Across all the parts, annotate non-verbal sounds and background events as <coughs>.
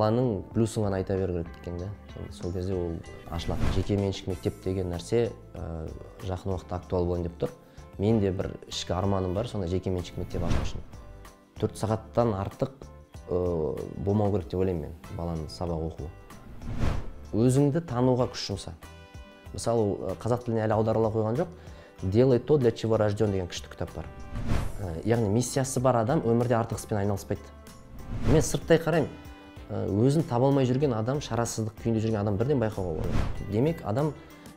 қаланың плюсын ғана айта беру керек екен да сол кезде ол ашылады жеке меншік мектеп деген нәрсе ә, жақын уақытта актуал болайын деп тұр мен де бір ішкі арманым бар сондай жеке меншік мектеп ашу үшін төрт сағаттан артық ә, болмау керек деп ойлаймын мен баланың сабақ оқуы өзіңді тануға күш жұмса мысалы э, қазақ тіліне әлі аударыла қойған жоқ делай то для чего рожден деген күшті кітап бар яғни миссиясы бар адам өмірде артық іспен айналыспайды мен сырттай қараймын Э, өзін таба алмай жүрген адам шарасыздық күйінде жүрген адам бірден байқауға болады демек адам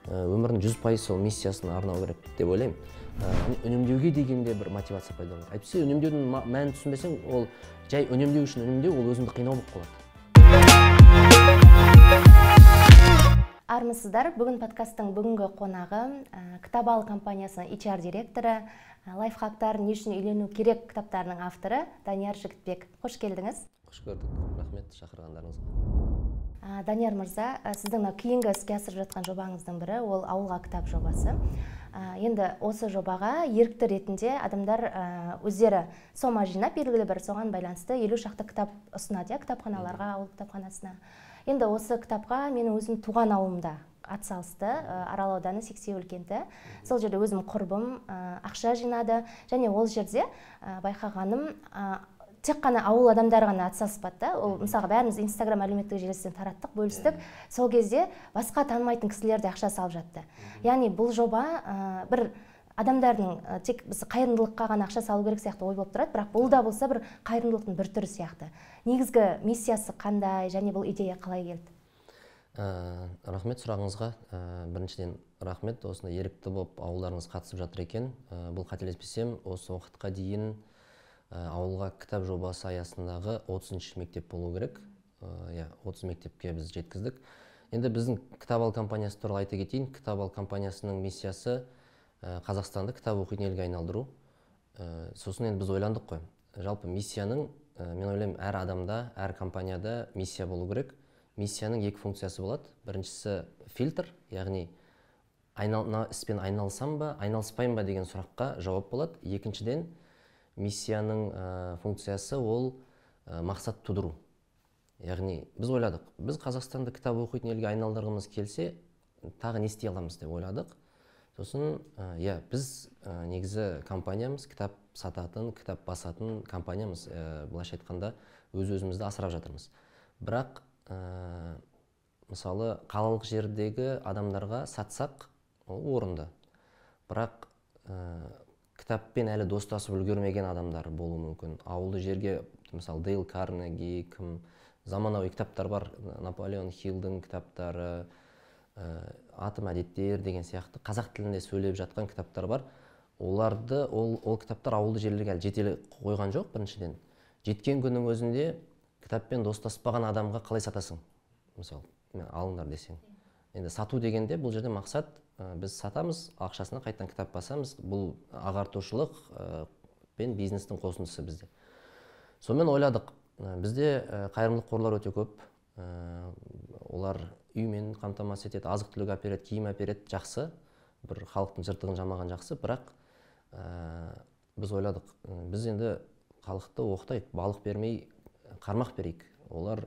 э, өмірінің жүз пайыз сол миссиясына арнау керек деп ойлаймын э, үнемдеуге деген де бір мотивация пайда болады әйтпесе үнемдеудің мәнін түсінбесең ол жай үнемдеу үшін үнемдеу ол өзіңді қинау болып қалады армысыздар бүгін подкасттың бүгінгі қонағы ә, кітап ал компаниясының HR директоры ә, лайфхактар не үшін үйлену керек кітаптарының авторы данияр жігітбек қош келдіңіз қош көрдік рахмет шақырғандарыңызға данияр мырза сіздің мына кейінгі іске асырып жатқан жобаңыздың бірі ол ауылға кітап жобасы енді осы жобаға ерікті ретінде адамдар өздері сома жинап белгілі бір соған байланысты елу шақты кітап ұсынады иә кітапханаларға ауыл кітапханасына енді осы кітапқа менің өзім туған ауылымда атсалысты арал ауданы сексеуіл кенті сол жерде өзім құрбым ақша жинады және ол жерде байқағаным тек қана ауыл адамдары ғана атсалыспады да ол мысалға бәріміз инстаграм әлеуметтік желісінен тараттық бөлістік сол кезде басқа танымайтын кісілер де ақша салып жатты яғни бұл жоба ә, бір адамдардың ә, тек біз қайырымдылыққа ғана ақша салу керек сияқты ой болып тұрады бірақ бұл да болса бір қайырымдылықтың бір түрі сияқты негізгі миссиясы қандай және бұл идея қалай келді ә, рахмет сұрағыңызға ә, біріншіден рахмет осындай ерікті болып ауылдарыңыз қатысып жатыр екен ә, бұл қателеспесем осы уақытқа дейін Э, ауылға кітап жобасы аясындағы 30 мектеп болу керек э, иә отыз мектепке біз жеткіздік енді біздің кітап ал компаниясы туралы айта кетейін кітап ал компаниясының миссиясы э, қазақстанды кітап оқитын елге айналдыру сосын енді біз ойландық қой жалпы миссияның мен ойлаймын әр адамда әр компанияда миссия болу керек миссияның екі функциясы болады біріншісі фильтр яғни айнал, іспен айналысамын ба айналыспаймын ба деген сұраққа жауап болады екіншіден миссияның э, функциясы ол э, мақсат тудыру яғни біз ойладық біз Қазақстанда кітап оқитын елге айналдырғымыз келсе тағы не істей аламыз деп ойладық сосын э, иә біз негізі компаниямыз кітап сататын кітап басатын компаниямыз ә, былайша айтқанда өз өзімізді асырап жатырмыз бірақ ә, мысалы қалалық жердегі адамдарға сатсақ ол орынды бірақ кітаппен әлі достасып үлгермеген адамдар болуы мүмкін ауылды жерге мысалы дейл карнеги кім заманауи кітаптар бар наполеон хиллдің кітаптары ә, атом әдеттер деген сияқты қазақ тілінде сөйлеп жатқан кітаптар бар оларды ол, ол кітаптар ауылды жерлерге әлі жете қойған жоқ біріншіден жеткен күннің өзінде кітаппен достаспаған адамға қалай сатасың мысалы алыңдар десең енді сату дегенде бұл жерде мақсат Э, біз сатамыз ақшасына қайтадан кітап басамыз бұл ағартушылық э, пен бизнестің қосындысы бізде сонымен ойладық э, бізде қайырымдылық қорлар өте көп олар үймен қамтамасыз етеді азық түлік әпереді киім әпереді жақсы бір халықтың жыртығын жамаған жақсы бірақ ә, біз ойладық біз енді халықты оқытайық балық бермей қармақ берейік олар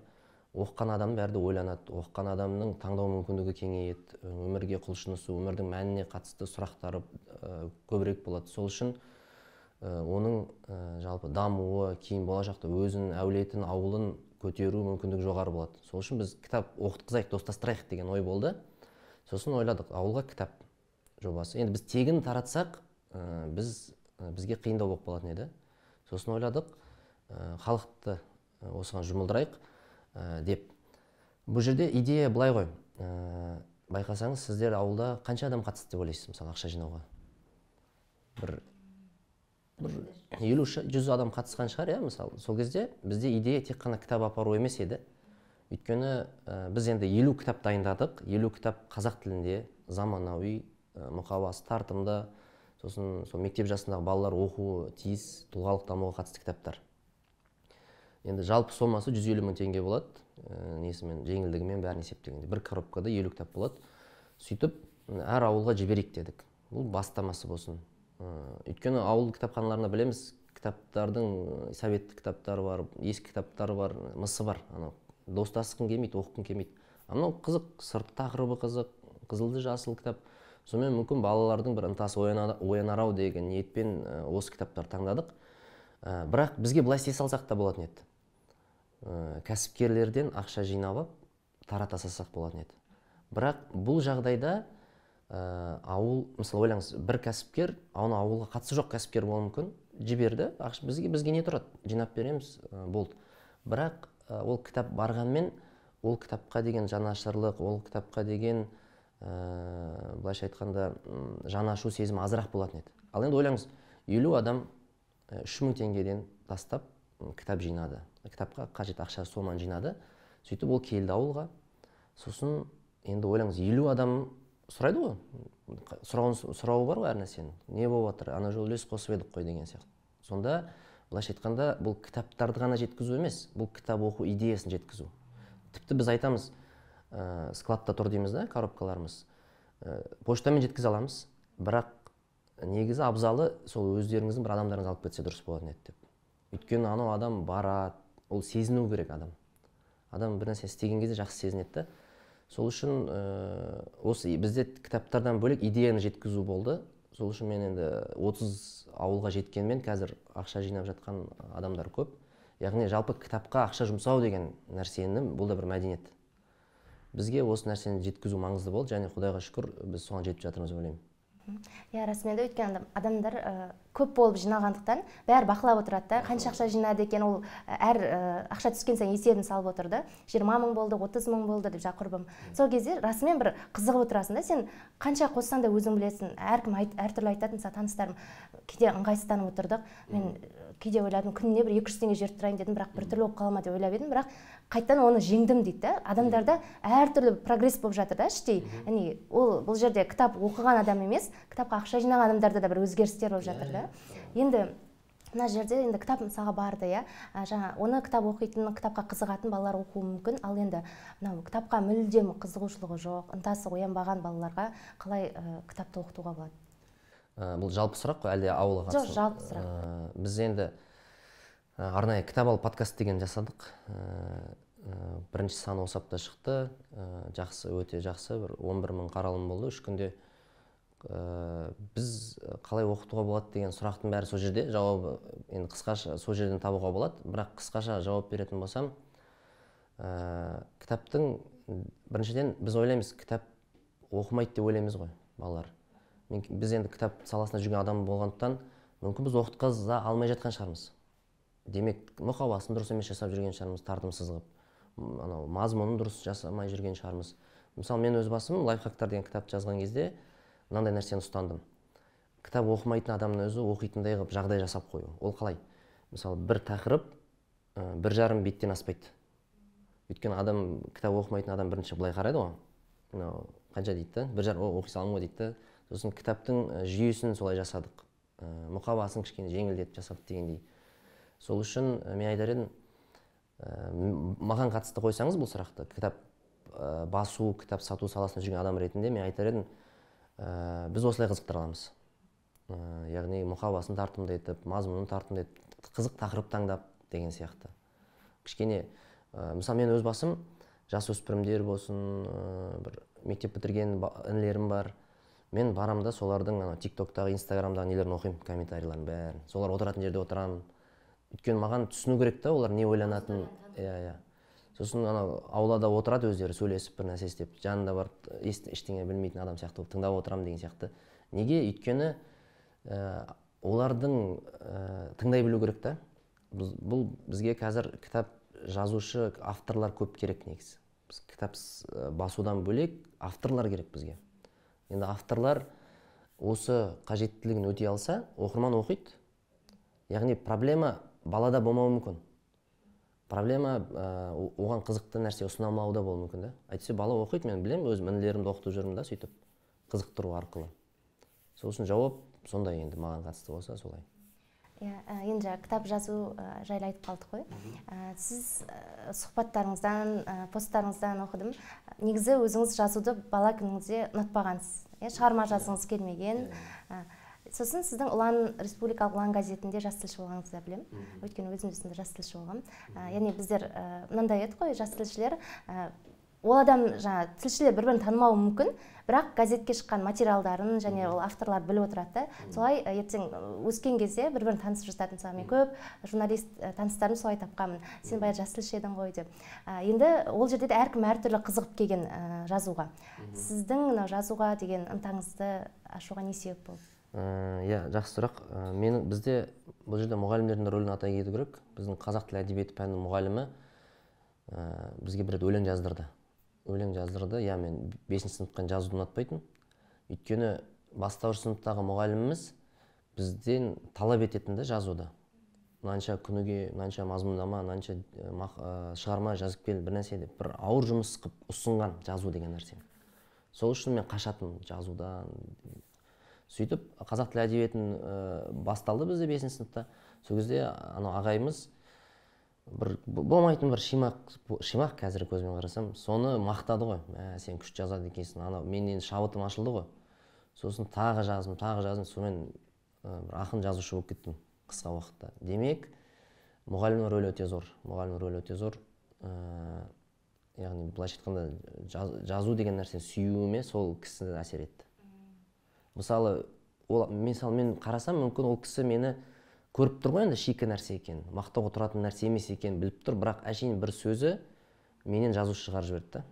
оқыған адам бәрі ойланады оқыған адамның таңдау мүмкіндігі кеңейеді өмірге құлшынысы өмірдің мәніне қатысты сұрақтары көбірек болады сол үшін оның жалпы дамуы кейін болашақта өзінің әулетін ауылын көтеру мүмкіндігі жоғары болады сол үшін біз кітап оқытқызайық достастырайық деген ой болды сосын ойладық ауылға кітап жобасы енді біз тегін таратсақ біз бізге қиындау болып қалатын еді сосын ойладық халықты осыған жұмылдырайық ә, деп бұл жерде идея былай ғой ә, байқасаңыз сіздер ауылда қанша адам қатысты деп ойлайсыз мысалы ақша жинауға бір бір елу жүз адам қатысқан шығар иә мысалы сол кезде бізде идея тек қана кітап апару емес еді өйткені э, біз енді елу кітап дайындадық елу кітап қазақ тілінде заманауи ә, мұқабасы тартымды сосын сол мектеп жасындағы балалар оқуы тиіс тұлғалық дамуға қатысты кітаптар енді жалпы сомасы жүз елу мың теңге болады ә, несімен жеңілдігімен бәрін есептегенде бір коробкада елу кітап болады сөйтіп әр ауылға жіберейік дедік бұл бастамасы болсын ә, өйткені ауыл кітапханаларында білеміз кітаптардың советтік кітаптары бар ескі кітаптары бар мысы бар анау достасқың келмейді оқығың келмейді анау қызық сырт тақырыбы қызық қызылды жасыл кітап сонымен мүмкін балалардың бір ынтасы оянар ау деген ниетпен осы кітаптарды таңдадық бірақ бізге былай істей салсақ та болатын еді Э, кәсіпкерлерден ақша жинап алып тарата салсақ болатын еді бірақ бұл жағдайда э, ауыл мысалы ойлаңыз бір кәсіпкер оны ауылға қатысы жоқ кәсіпкер болуы мүмкін жіберді ақша бізге бізге не тұрады жинап береміз э, болды бірақ ол кітап барғанмен ол кітапқа деген жанашырлық ол кітапқа деген ә, былайша айтқанда жанашу сезімі азырақ болатын еді ал енді ойлаңыз елу адам үш мың теңгеден тастап кітап жинады кітапқа қажет ақша соманы жинады сөйтіп ол келді ауылға сосын енді ойлаңыз елу адам сұрайды ғой сұрауы бар ғой әр нәрсенің не болып жатыр ана жолы үлес қосып едік қой деген сияқты сонда былайша айтқанда бұл кітаптарды ғана жеткізу емес бұл кітап оқу идеясын жеткізу тіпті біз айтамыз ә, складта тұр дейміз да коробкаларымыз ә, жеткізе аламыз бірақ негізі абзалы сол өздеріңіздің бір адамдарыңыз алып кетсе дұрыс болатын еді деп өйткені анау адам барады ол сезіну керек адам адам бір нәрсе істеген кезде жақсы сезінеді да сол үшін ә, осы бізде кітаптардан бөлек идеяны жеткізу болды сол үшін мен енді 30 ауылға жеткенмен қазір ақша жинап жатқан адамдар көп яғни жалпы кітапқа ақша жұмсау деген нәрсені бұл да бір мәдениет бізге осы нәрсені жеткізу маңызды болды және құдайға шүкір біз соған жетіп жатырмыз деп ойлаймын иә расымен де өйткені адамдар көп болып жиналғандықтан бәрі бақылап отырады да қанша ақша жинады екен ол әр ақша түскен сайын есебін салып отырды жиырма мың болды отыз мың болды деп жаңағы құрбым сол кезде расымен бір қызығып отырасың да сен қанша қоссаң да өзің білесің әркім әртүрлі айтатын мысалы таныстарым кейде ыңғайсызданып отырдық мен кейде ойладым күніне бір екі жүз теңге жіберіп тұрайын дедім бірақ біртүрлі болып қала ма деп ойлап едім бірақ қайтадан оны жеңдім дейді да адамдарда әртүрлі прогресс болып жатыр да іштей яғни ол бұл жерде кітап оқыған адам емес кітапқа ақша жинаған адамдарда да бір өзгерістер болып жатыр да иә, иә. енді мына жерде енді кітап мысалға барды иә жаңа оны кітап оқитын кітапқа қызығатын балалар оқуы мүмкін ал енді мынау кітапқа мүлдем қызығушылығы жоқ ынтасы оянбаған балаларға қалай ә, кітапты оқытуға болады ә, бұл жалпы сұрақ қой әлде ауылға жоқ жалпы сұрақ ә, біз енді ә, арнайы кітап ал подкаст деген жасадық бірінші саны осы апта шықты жақсы өте жақсы бір 11 бір мың қаралым болды үш күнде біз қалай оқытуға болады деген сұрақтың бәрі сол жерде жауабы енді қысқаша сол жерден табуға болады бірақ қысқаша жауап беретін болсам ә, кітаптың біріншіден біз ойлаймыз кітап оқымайды деп ойлаймыз ғой балалар мен біз енді кітап саласында жүрген адам болғандықтан мүмкін біз оқытқыза алмай жатқан шығармыз демек мұқабасын дұрыс емес жасап жүрген шығармыз тартымсыз қылып анау мазмұнын дұрыс жасамай жүрген шығармыз мысалы мен өз басым лайфхактар деген кітапты жазған кезде мынандай нәрсені ұстандым кітап оқымайтын адамның өзі оқитындай қылып жағдай жасап қою ол қалай мысалы бір тақырып ә, бір жарым беттен аспайды өйткені адам кітап оқымайтын адам бірінші былай қарайды ғой мынау қанша дейді да бір жарым оқи саламын ғой дейді да сосын кітаптың жүйесін солай жасадық ә, мұқабасын кішкене жеңілдетіп жасадық дегендей сол үшін мен айтар едім маған қатысты қойсаңыз бұл сұрақты кітап басу кітап сату саласында жүрген адам ретінде мен айтар едім біз осылай қызықтыра аламыз яғни мұқабасын тартымды етіп мазмұнын тартымды етіп қызық тақырып таңдап деген сияқты кішкене мысалы мен өз басым жасөспірімдер болсын бір мектеп бітірген інілерім бар мен барамын да солардың анау тик токтағы инстаграмдағы нелерін оқимын комментарийларын бәрін солар отыратын жерде отырамын өйткені маған түсіну керек та олар не ойланатынын иә иә сосын анау аулада отырады өздері сөйлесіп бір нәрсе істеп жанында барып ештеңе білмейтін адам сияқты болып тыңдап отырамын деген сияқты неге өйткені ә, олардың ә, тыңдай білу керек та бұл бізге қазір кітап жазушы авторлар көп керек негізі біз кітап басудан бөлек авторлар керек бізге енді авторлар осы қажеттілігін өте алса оқырман оқиды яғни проблема балада болмауы мүмкін проблема ә, оған қызықты нәрсе ұсына да болуы мүмкін да әйтсе бала оқиды мен білемін өз інілерімді оқытып жүрмін да сөйтіп қызықтыру арқылы сол үшін жауап сондай енді маған қатысты болса солай иә ә, енді жаңа кітап жазу ә, жайлы айтып қалдық қой ә, сіз сұхбаттарыңыздан посттарыңыздан оқыдым негізі өзіңіз жазуды бала күніңізде ұнатпағансыз иә шығарма иә. жазғыңыз келмеген иә. сосын сіздің ұлан республикалық ұлан газетінде жас тілші болғаныңызды да білемін өйткені өзім сонда жас тілші болғанмын яғни біздер мынандай еді қой жас тілшілер ол адам жаңа тілшілер бір бірін танымауы мүмкін бірақ газетке шыққан материалдарын және ол авторлар біліп отырады да солай ертең өскен кезде бір бірін танысып жатады мысалы мен көп журналист таныстарымды солай тапқанмын сен баяғы жас тілші едің ғой деп енді ол жерде де әркім әртүрлі қызығып келген жазуға сіздің мынау жазуға деген ынтаңызды ашуға не себеп болды ә, иә жақсы сұрақ ә, мен бізде бұл жерде мұғалімдердің рөлін атай кету керек біздің қазақ тілі әдебиеті пәнінің мұғалімі ә, бізге бір рет өлең жаздырды өлең жаздырды иә мен бесінші сыныптан жазуды ұнатпайтынмын өйткені бастауыш сыныптағы мұғаліміміз бізден талап ететін да жазуды мынанша күніге мынанша мазмұндама мынанша э, э, шығарма жазып кел бір нәрсе деп бір ауыр жұмыс қылып ұсынған жазу деген нәрсені сол үшін мен қашатын жазудан сөйтіп қазақ тілі әдебиетін ә, басталды бізде бесінші сыныпта сол кезде анау ағайымыз бір болмайтын бір шимақ шимақ қазір көзбен қарасам соны мақтады ғой мә сен күшті жазады екенсің анау енді шабытым ашылды ғой сосын тағы жаздым тағы жаздым сонымен бір ақын жазушы болып кеттім қысқа уақытта демек мұғалімнің рөлі өте зор мұғалімнің рөлі өте зор ә, яғни былайша айтқанда жаз, жазу деген нәрсені сүюіме сол кісі әсер етті мысалы ол мысалы мен қарасам мүмкін ол кісі мені көріп тұр ғой енді шикі нәрсе екенін мақтауға тұратын нәрсе емес екенін біліп тұр бірақ әшейін бір сөзі менен жазушы шығарып жіберді да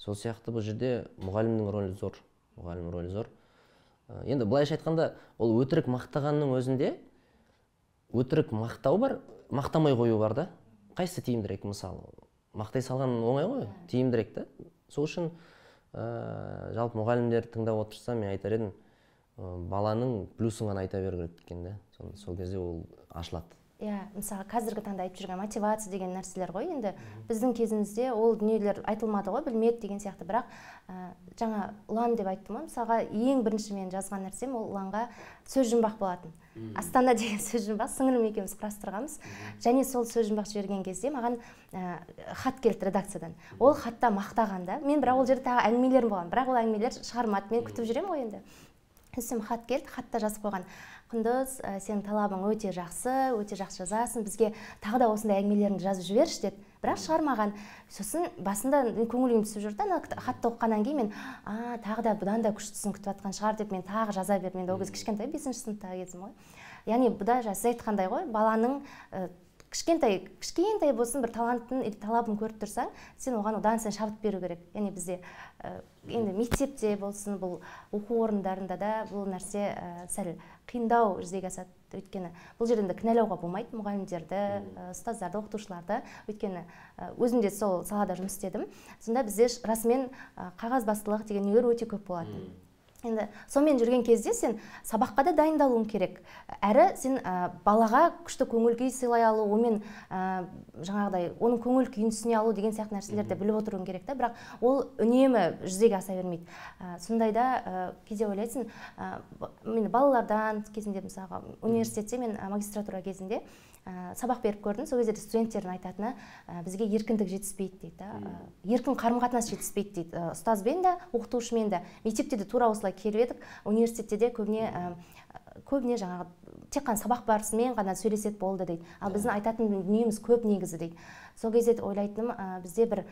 сол сияқты бұл жерде мұғалімнің рөлі зор мұғалім рөлі зор ә, енді былайша айтқанда ол өтірік мақтағанның өзінде өтірік мақтау бар мақтамай қою бар да қайсысы тиімдірек мысалы мақтай салған оңай ғой тиімдірек та сол үшін ә, жалпы мұғалімдер тыңдап отырса мен айтар едім баланың плюсын ғана айта беру керек екен да сол кезде ол ашылады иә мысалы қазіргі таңда айтып жүрген мотивация деген нәрселер ғой енді біздің кезімізде ол дүниелер айтылмады ғой білмеді деген сияқты бірақ ә, жаңа ұлан деп айттым ғой мысалға ең бірінші мен жазған нәрсем ол ұланға сөз жұмбақ болатын астана деген <laughs> сөз жұмбақ сіңілім екеуміз құрастырғанбыз және сол сөз жұмбақ жіберген кезде маған ә, хат келді редакциядан ол хатта мақтағанда мен бірақ ол жерде тағы әңгімелерім болған бірақ ол әңгімелер шығармады мен күтіп жүремін ғой енді сөйтсем хат келді хатта жазып қойған құндыз ә, сенің талабың өте жақсы өте жақсы жазасың бізге тағы да осындай әңгімелеріңді жазып жіберші деді бірақ шығармаған сосын басында көңілім түсіп жүрді ана хатты оқығаннан кейін мен а тағы да бұдан да күштісін күтіп жатқан шығар деп мен тағы жаза бердім енді ол кезде кішкентай бесінші сыныпта кезім ғой яғни бұда жаңа сіз айтқандай ғой баланың э, кішкентай кішкентай болсын бір талантын или талабын көріп тұрсаң сен оған одан сайын шабыт беру керек яғни бізде э, енді мектепте болсын бұл оқу орындарында да бұл нәрсе ә, сәл қиындау жүзеге асады өйткені бұл жерде енді кінәлауға болмайды мұғалімдерді ұстаздарды оқытушыларды өйткені өзім де сол салада жұмыс істедім сонда бізде расымен қағазбастылық деген нелер өте көп болатын енді сонымен жүрген кезде сен сабаққа да дайындалуың керек әрі сен балаға күшті көңіл күй сыйлай алу онымен ә, жаңағыдай оның көңіл күйін түсіне алу деген сияқты нәрселерді біліп отыруың керек та бірақ ол үнемі жүзеге аса бермейді ә, сондайда ә, кейде ойлайсың мен балалардан кезінде мысалға университетте мен магистратура кезінде ә, сабақ беріп көрдім сол кезде студенттердің айтатыны «Э, бізге еркіндік жетіспейді дейді да ә, еркін қарым қатынас жетіспейді дейді ә, ұстазбен де оқытушымен де мектепте де тура осылай келіп едік университетте де көбіне ә, көбіне жаңағы тек қана сабақ барысымен ғана сөйлесет болды дейді ал біздің айтатын дүниеміз көп негізі дейді сол кезде ойлайтыным бізде бір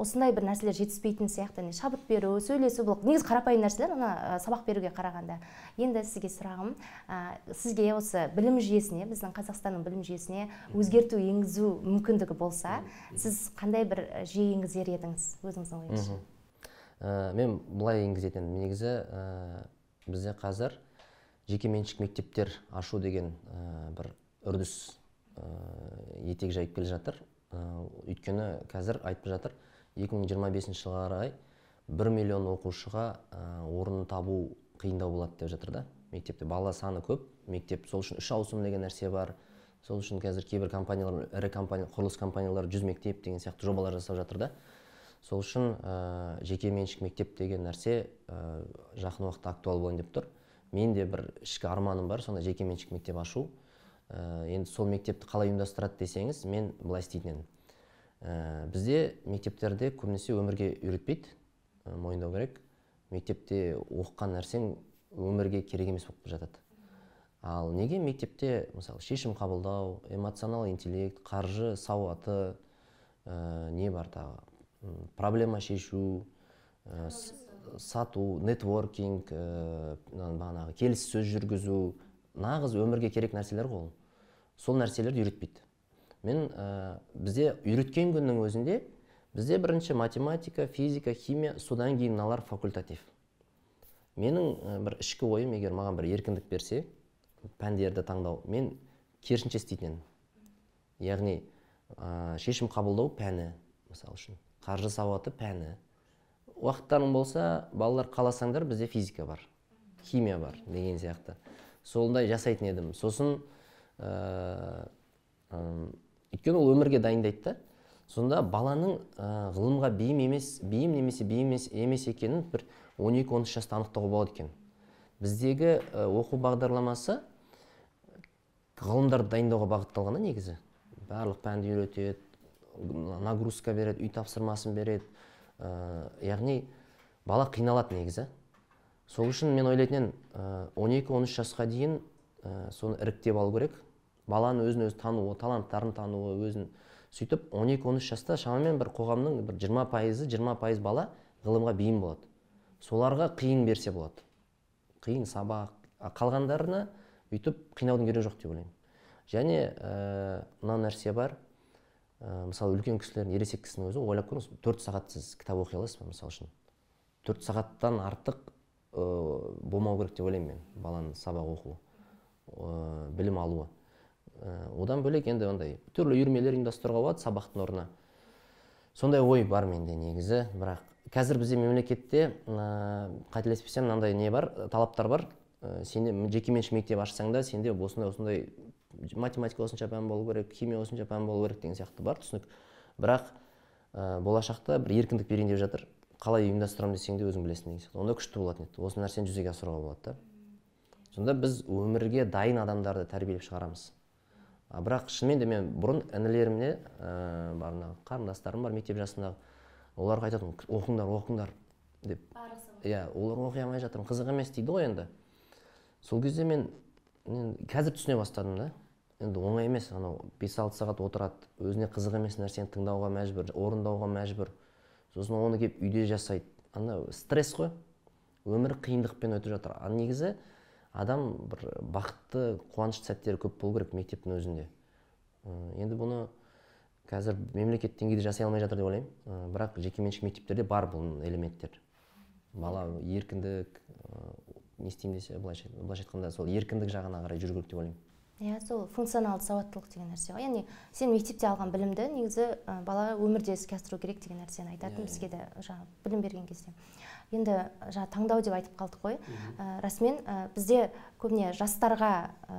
осындай бір нәрселер жетіспейтін сияқты не шабыт беру сөйлесу бұл негізі қарапайым нәрселер ана ә, сабақ беруге қарағанда енді сізге сұрағым ә, сізге осы білім жүйесіне біздің қазақстанның білім жүйесіне өзгерту енгізу мүмкіндігі болса сіз қандай бір жүйе енгізер едіңіз өзіңіздің ойыңызша мен былай енгізетін негізі ә, бізде қазір жекеменшік мектептер ашу деген ә, бір үрдіс ә, етек жайып келе жатыр өйткені қазір айтып жатыр 2025 жылға қарай бір миллион оқушыға орын табу қиындау болады деп жатыр да мектепте бала саны көп мектеп сол үшін үш ауысым деген нәрсе бар сол үшін қазір кейбір компаниялар ірі компания құрылыс компаниялары жүз мектеп деген сияқты жобалар жасап жатыр да сол үшін ә, жеке меншік мектеп деген нәрсе ә, жақын уақытта актуал болайын деп тұр мен де бір ішкі арманым бар сондай жеке меншік мектеп ашу ә, енді сол мектепті қалай ұйымдастырады десеңіз мен былай істейтін едім ә, бізде мектептерде көбінесе өмірге үйретпейді ә, мойындау керек мектепте оқыған нәрсең өмірге керек емес болып жатады ал неге мектепте мысалы шешім қабылдау эмоционал интеллект қаржы сауаты ә, не бар тағы проблема шешу сату нетворкинг ә, бағанағы келіссөз жүргізу нағыз өмірге керек нәрселер ғой ол сол нәрселерді үйретпейді мен ә, бізде үйреткен күннің өзінде бізде бірінші математика физика химия содан кейін мыналар факультатив менің бір ішкі ойым егер маған бір еркіндік берсе пәндерді таңдау мен керісінше істейтін едім яғни ә, шешім қабылдау пәні мысалы үшін қаржы сауаты пәні уақыттарың болса балалар қаласаңдар бізде физика бар химия бар деген сияқты сондай жасайтын едім сосын ә, өйткені ол өмірге дайындайды да сонда баланың ә, ғылымға бейім емес бейім немесе бейім емес, екенін бір 12-13 жаста анықтауға болады екен біздегі оқу бағдарламасы ғылымдарды дайындауға бағытталған негізі барлық пәнді үйретеді нагрузка береді үй тапсырмасын береді ә, яғни бала қиналады негізі сол үшін мен ойлайтын едім он жасқа дейін соны іріктеп алу керек баланы өзін өзі тануы таланттарын тануы өзін сөйтіп 12-13 жаста шамамен бір қоғамның бір 20 пайызы 20 пайыз бала ғылымға бейім болады соларға қиын берсе болады қиын сабақ қалғандарына өйтіп қинаудың керегі жоқ деп ойлаймын және ә, мына нәрсе бар ә, мысалы үлкен кісілер ересек кісінің өзі ойлап көріңіз төрт сағат сіз кітап оқи аласыз ба мысалы үшін төрт сағаттан артық ә, болмау керек деп ойлаймын мен баланың сабақ оқуы ә, білім алуы Э, одан бөлек енді андай түрлі үйірмелер ұйымдастыруға болады сабақтың орнына сондай ой бар менде негізі бірақ қазір бізде мемлекетте ә, қателеспесем мынандай не бар талаптар бар ә, сенде жекеменшік мектеп ашсаң да сенде осындай осындай математика осынша пән болу керек химия осынша пән болу керек деген сияқты бар түсінік бірақ ә, болашақта бір еркіндік берейін деп жатыр қалай ұйымдастырамын десең де өзің білесің деген сияқты онда күшті болатын еді осы нәрсені жүзеге асыруға болады да сонда біз өмірге дайын адамдарды тәрбиелеп шығарамыз а бірақ шынымен де мен бұрын інілеріме ә, э, мына қарындастарым бар мектеп жасындағы оларға айтатынмын оқыңдар оқыңдар деп иә олар оқи алмай жатыр қызық емес дейді ғой енді сол кезде мен, мен қазір түсіне бастадым да енді оңай емес анау бес алты сағат отырады өзіне қызық емес нәрсені тыңдауға мәжбүр орындауға мәжбүр сосын оны келіп үйде жасайды Анау стресс қой өмір қиындықпен өтіп жатыр ал негізі адам бір бақытты қуанышты сәттері көп болу керек мектептің өзінде енді бұны қазір мемлекет деңгейде жасай алмай жатыр деп ойлаймын бірақ жекеменшік мектептерде бар бұл элементтер бала еркіндік не істеймін десе былайша айтқанда сол еркіндік жағына қарай жүру керек деп ойлаймын иә сол функционалды сауаттылық деген нәрсе ғой яғни сен мектепте алған білімді негізі балаға өмірде іске асыру керек деген нәрсені айтатын иә, иә. бізге де жаңағы білім берген кезде енді э, жаңа таңдау деп айтып қалдық қой ә, расымен ә, бізде көбіне жастарға ә,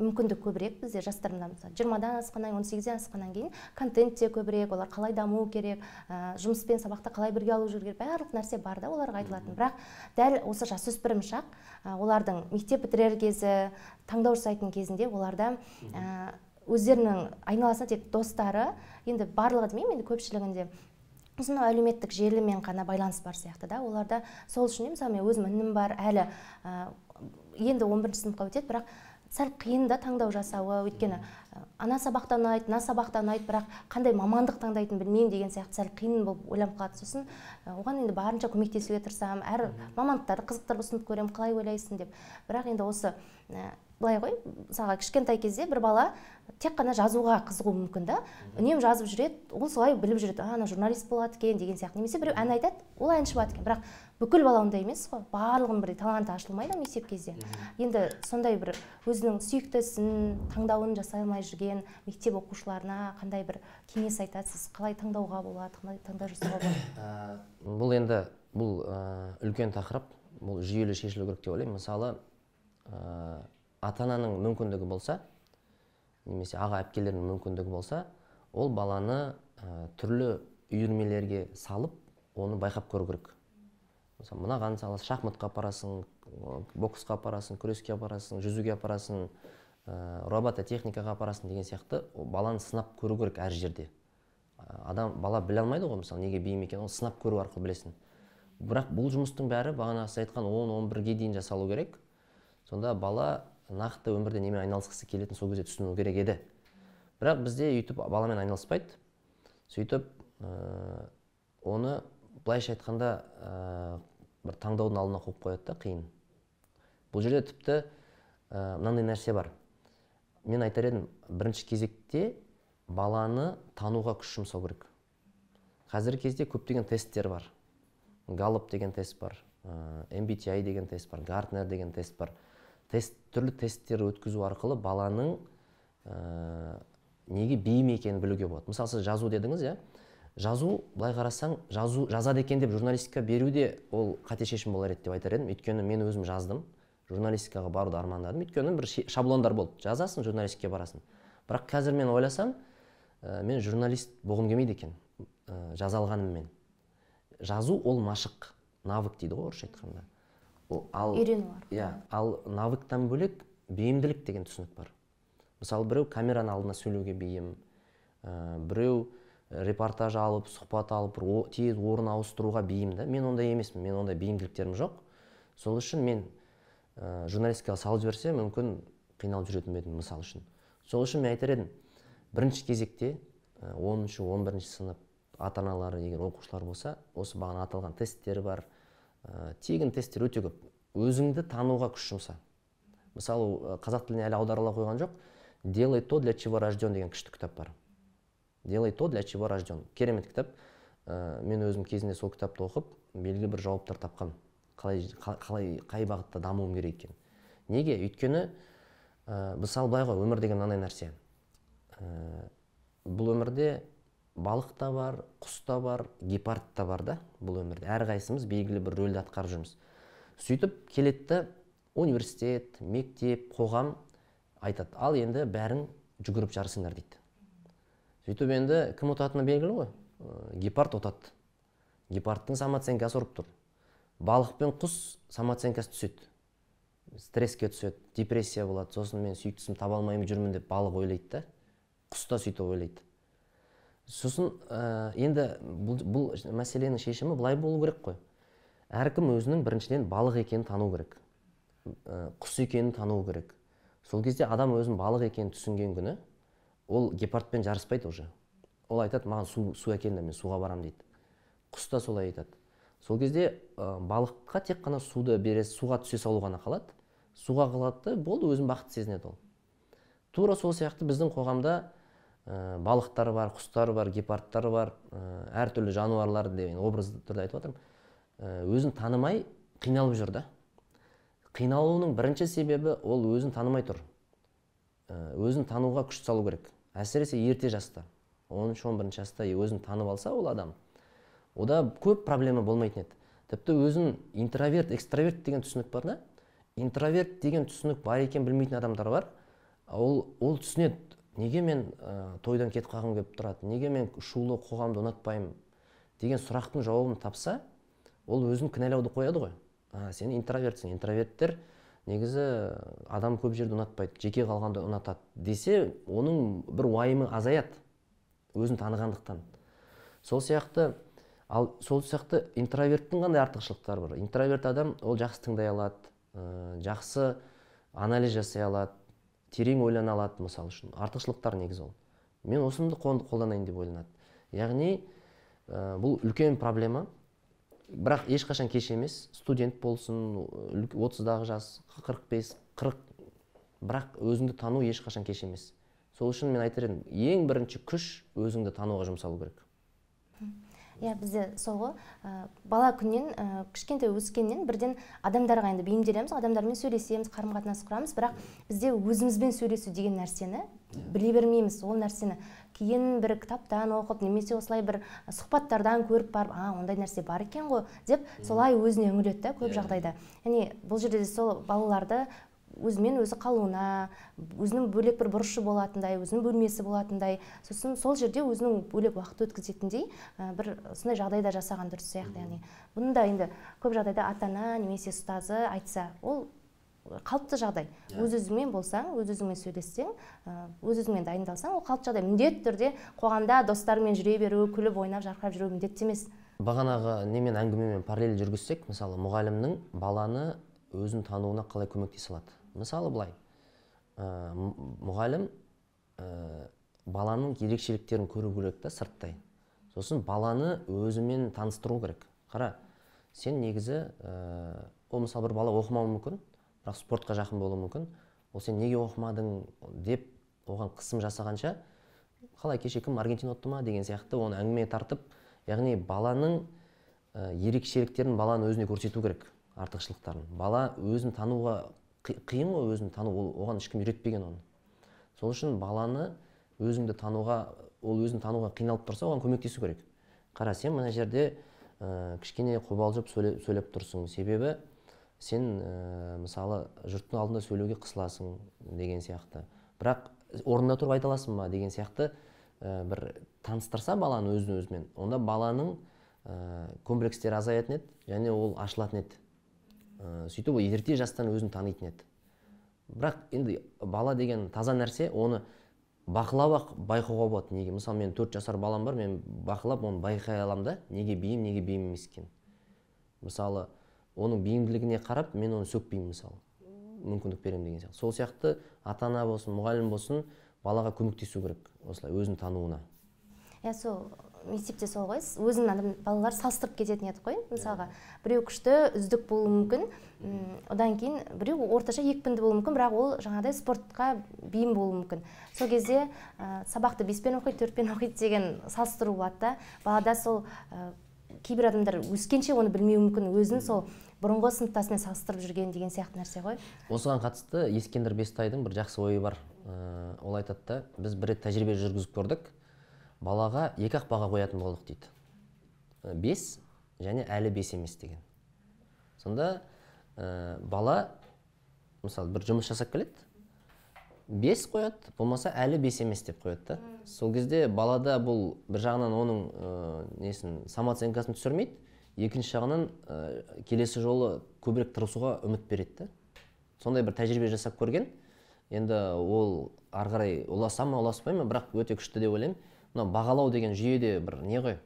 мүмкіндік көбірек бізде жастар мына мысалы жиырмадан асқаннан он сегізден асқаннан кейін контент те көбірек олар қалай даму керек ә, жұмыс пен сабақты қалай бірге алу жүру керек барлық нәрсе бар да оларға айтылатын бірақ дәл осы жасөспірім шақ ә, олардың мектеп бітірер кезі таңдау жасайтын кезінде оларда ә, өздерінің айналасында тек достары енді барлығы демеймін енді көпшілігінде сосын әлеуметтік желімен ғана байланыс бар сияқты да оларда сол үшін де мысалы мен өзім інім бар әлі енді 11 бірінші сыныпқа өтеді бірақ сәл қиын да таңдау жасауы өйткені ана сабақтан ұнайды мына сабақта ұнайды бірақ қандай мамандық таңдайтынын білмеймін деген сияқты сәл қиын болып ойланып қалады сосын оған енді барынша көмектесуге тырысамын әр мамандықтарды қызықтырып ұсынып көремін қалай ойлайсың деп бірақ енді осы былай ғой мысалға кішкентай кезде бір бала тек қана жазуға қызығуы мүмкін да үнемі жазып жүреді ол солай біліп жүреді ана журналист болады екен деген сияқты немесе біреу ән айтады ол әнші болады екен бірақ бүкіл бала ондай емес қой барлығының бірдей таланты ашылмайды мектеп кезде енді сондай бір өзінің сүйікті ісін таңдауын жасай алмай жүрген мектеп оқушыларына қандай бір кеңес айтасыз қалай таңдауға болады қалай таңдау жасауға болады <coughs> бұл енді бұл үлкен тақырып бұл жүйелі шешілу керек деп ойлаймын мысалы ата ананың мүмкіндігі болса немесе аға әпкелердің мүмкіндігі болса ол баланы ә, түрлі үйірмелерге салып оны байқап көру керек мысалы мынаған саласың шахматқа апарасың боксқа апарасың күреске апарасың жүзуге апарасың ә, робототехникаға апарасың деген сияқты баланы сынап көру керек әр жерде адам бала біле алмайды ғой мысалы неге бейім екенін оны сынап көру арқылы білесің бірақ бұл жұмыстың бәрі бағана сіз айтқан он он бірге дейін жасалу керек сонда бала нақты өмірде немен айналысқысы келетінін сол кезде түсіну керек еді бірақ бізде өйтіп баламен айналыспайды сөйтіп ә, оны былайша айтқанда ә, бір таңдаудың алдына қойып қояды да қиын бұл жерде тіпті ә, мынандай нәрсе бар мен айтар едім бірінші кезекте баланы тануға күш жұмсау керек қазіргі кезде көптеген тесттер бар галоп деген тест бар ә, MBTI деген тест бар гартнер деген тест бар тест түрлі тесттер өткізу арқылы баланың ә, неге бейім екенін білуге болады мысалы сіз жазу дедіңіз иә жазу былай қарасаң жазу жазады екен деп журналистика беру де ол қате шешім болар еді деп айтар едім өйткені мен өзім жаздым журналистикаға баруды армандадым өйткені бір шаблондар болды жазасың журналистке барасың бірақ қазір мен ойласам э, мен журналист болғым келмейді екен ә, жаза алғаныммен жазу ол машық навык дейді ғой орысша айтқанда ал үйрену арқылы иә ал навыктан бөлек бейімділік деген түсінік бар мысалы біреу камераның алдына сөйлеуге бейім ә, біреу ә, репортаж алып сұхбат алып бір тез орын ауыстыруға бейім да мен ондай емеспін мен ондай бейімділіктерім жоқ сол үшін мен ә, журналистикаға салып жіберсем мүмкін қиналып жүретін едім мысалы үшін сол үшін мен айтар едім бірінші кезекте ә, оныншы он бірінші сынып ата аналары егер оқушылар болса осы бағана аталған тесттер бар ә, тегін тесттер өте көп өзіңді тануға күш жұмса мысалы қазақ тіліне әлі аударыла қойған жоқ делай то для чего рожден деген күшті кітап бар делай то для чего рожден керемет кітап э, мен өзім кезінде сол кітапты оқып белгілі бір жауаптар тапқан қалай, қалай қай бағытта дамуым керек екен неге өйткені ә, мысалы былай ғой өмір деген мынандай нәрсе ә, бұл өмірде балық та бар құс та бар гепард та бар да бұл өмірде әрқайсымыз белгілі бір рөлді атқарып жүрміз сөйтіп келетті университет мектеп қоғам айтады ал енді бәрін жүгіріп жарысыңдар дейді сөйтіп енді кім ұтатыны белгілі ғой гепард ұтады гепардтың самооценкасы ұрып тұр балық пен құс самооценкасы түседі стресске түседі депрессия болады сосын мен сүйіктісімді таба алмаймын жүрмін деп балық ойлайды да құс та сөйтіп ойлайды сосын ә, енді бұл, бұл мәселенің шешімі былай болу керек қой әркім өзінің біріншіден балық екенін тану керек ә, құс екенін тану керек сол кезде адам өзінің балық екенін түсінген күні ол гепардпен жарыспайды уже ол айтады маған су, су әкеліңдер мен суға барам дейді құс та солай айтады сол кезде ә, балыққа тек қана суды бере суға түсе салу ғана қалады суға қалады болды өзін бақытты сезінеді ол тура сол сияқты біздің қоғамда Э, балықтар бар құстар бар гепардтар бар э, әртүрлі жануарлар деген образды түрде айтып жатырмын э, өзін танымай қиналып жүр да қиналуының бірінші себебі ол өзін танымай тұр өзін тануға күш салу керек әсіресе ерте жаста 13-11 жаста өзін танып алса ол адам ода көп проблема болмайтын еді тіпті өзін интроверт экстраверт деген түсінік бар да интроверт деген түсінік бар екенін білмейтін адамдар бар ол ол түсінеді неге мен ә, тойдан кетіп қалғым келіп тұрады неге мен шулы қоғамды ұнатпаймын деген сұрақтың жауабын тапса ол өзін кінәлауды қояды ғой а сен интровертсің интроверттер негізі э, адам көп жерді ұнатпайды жеке қалғанды ұнатады десе оның бір уайымы азаяды өзін танығандықтан сол сияқты ал сол сияқты интроверттің қандай артықшылықтары бар интроверт адам ол жақсы тыңдай алады э, жақсы анализ жасай алады терең ойлана алады мысалы үшін артықшылықтар негізі ол мен осынды қолданайын деп ойланады яғни ә, бұл үлкен проблема бірақ ешқашан кеш емес студент болсын отыздағы жас қырық бес қырық бірақ өзіңді тану ешқашан кеш емес сол үшін мен айтар едім ең бірінші күш өзіңді тануға жұмсалу керек иә бізде сол ғой э, бала күннен ә, кішкентай өскеннен бірден адамдарға енді бейімделеміз адамдармен сөйлесеміз қарым қатынас құрамыз бірақ бізде өзімізбен сөйлесу деген нәрсені біле бермейміз ол нәрсені кейін бір кітаптан оқып немесе осылай бір сұхбаттардан көріп барып а ондай нәрсе бар екен ғой деп солай өзіне үңіледі көп иә. жағдайда яғни бұл жерде сол балаларды өзімен өзі қалуына өзінің бөлек бір бұрышы болатындай өзінің бөлмесі болатындай сосын сол жерде өзінің бөлек уақыт өткізетіндей ә, бір сондай жағдайда жасаған дұрыс сияқты яғни бұны да енді көп жағдайда ата ана немесе ұстазы айтса ол қалыпты жағдай иә. өз өзіңмен болсаң өз өзіңмен сөйлессең өз өзіңмен дайындалсаң ол қалыпты жағдай міндетті түрде қоғамда достарыңмен жүре беру күліп ойнап жарқырап жүру міндетті емес бағанағы немен әңгімемен параллель жүргізсек мысалы мұғалімнің баланы өзін тануына қалай көмектесе алады мысалы былай ә, мұғалім ә, баланың ерекшеліктерін көру керек та сырттай сосын баланы өзімен таныстыру керек қара сен негізі ә, э, ол мысалы бір бала оқымауы мүмкін бірақ спортқа жақын болуы мүмкін ол сен неге оқымадың деп оған қысым жасағанша қалай кеше кім аргентина ұтты ма деген сияқты оны әңгіме тартып яғни баланың ә, ерекшеліктерін баланың өзіне көрсету керек артықшылықтарын бала өзін тануға қиын ғой өзін тану ол оған ешкім үйретпеген оны сол үшін баланы өзіңді тануға ол өзін тануға қиналып тұрса оған көмектесу керек қара сен мына жерде э, кішкене қобалжып сөйлеп, тұрсың себебі сен ә, мысалы жұрттың алдында сөйлеуге қысыласың деген сияқты бірақ орнында тұрып айта аласың ба деген сияқты э, бір таныстырса баланы өзін өзімен онда баланың ә, комплекстері азаятын еді және ол ашылатын еді ә, сөйтіп ол ерте жастан өзін танитын еді бірақ енді бала деген таза нәрсе оны бақылап ақ байқауға болады неге мысалы мен төрт жасар балам бар мен бақылап оны байқай аламын да неге бейім неге бейім емес мысалы оның бейімділігіне қарап мен оны сөкпеймін мысалы мүмкіндік беремін деген сияқты сол сияқты ата ана болсын мұғалім болсын балаға көмектесу керек осылай өзін тануына иә сол мектепте сол ғой өзін адам балалар салыстырып кететін еді ғой мысалға иә. біреу күшті үздік болуы мүмкін одан кейін біреу орташа екпінді болуы мүмкін бірақ ол жаңағыдай спортқа бейім болуы мүмкін сол кезде ә, сабақты беспен оқиды төртпен оқиды деген салыстыру болады да балада сол ә, кейбір адамдар өскенше оны білмеуі мүмкін өзін сол бұрынғы сыныптасымен салыстырып жүрген деген сияқты нәрсе ғой осыған қатысты ескендір бестайдың бір жақсы ойы бар ә, ол айтады да біз бір рет тәжірибе жүргізіп көрдік балаға екі ақ баға қоятын болдық дейді бес және әлі бес емес деген сонда ә, бала мысалы бір жұмыс жасап келеді бес қояды болмаса әлі бес емес деп қояды да сол кезде балада бұл бір жағынан оның ә, несін самооценкасын түсірмейді екінші жағынан ә, келесі жолы көбірек тырысуға үміт береді да сондай бір тәжірибе жасап көрген енді ол ары қарай ұласа ма ұласпай ма бірақ өте күшті деп ойлаймын мынау бағалау деген жүйеде бір не ғой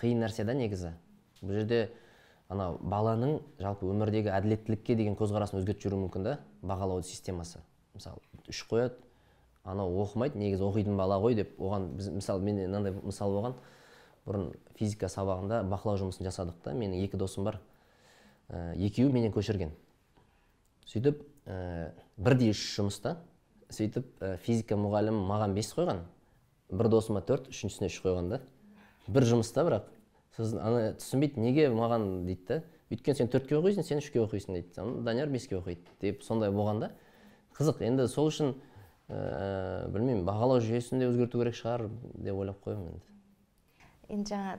қиын нәрсе да негізі бұл жерде анау баланың жалпы өмірдегі әділеттілікке деген көзқарасын өзгертіп жіберуі мүмкін да бағалау системасы мысалы үш қояды анау оқымайды негізі оқитын бала ғой деп оған біз мысалы менде мынандай мысал болған бұрын физика сабағында бақылау жұмысын жасадық та менің екі досым бар ә, екеуі менен көшірген сөйтіп ә, бірдей үш жұмыста сөйтіп ә, физика мұғалімі маған бес қойған бір досыма төрт үшіншісіне үш қойған да бір жұмыста бірақ сосын ана түсінбейді неге маған дейді да өйткені сен төртке оқисың сен үшке оқисың дейді данияр беске оқиды деп сондай болған да қызық енді сол үшін ә, білмеймін бағалау жүйесін де өзгерту керек шығар деп ойлап қоямын енді енді жаңа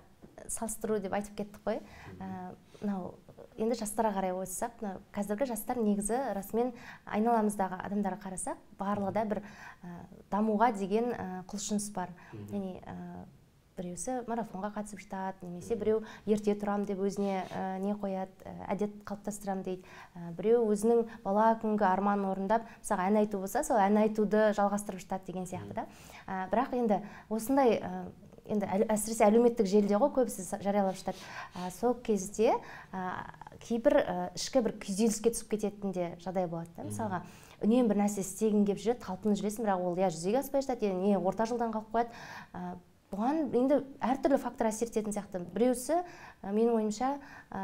салыстыру деп айтып кеттік қой э, мынау енді жастарға қарай ойсақ мына қазіргі жастар негізі расымен айналамыздағы адамдарға қарасақ барлығы да бір ә, дамуға деген ә, құлшыныс бар яғни ә, біреусі марафонға қатысып жатады немесе біреу ерте тұрам деп өзіне ә, не қояды ә, әдет қалыптастырамын дейді ә, біреу өзінің бала күнгі арманын орындап мысалы ән айту болса сол ән айтуды жалғастырып жатады деген сияқты да ә, бірақ енді осындай ә, енді әсіресе әлеуметтік желіде ғой көбісі жариялап жатады сол кезде кейбір ішкі бір күйзеліске түсіп кететін де жағдай болады да мысалға үнемі бір нәрсе істегің келіп жүреді талпынып жүресің бірақ ол иә жүзеге аспай жатады не орта жылдан қалып қояды бұған енді әртүрлі фактор әсер ететін сияқты біреусі менің ойымша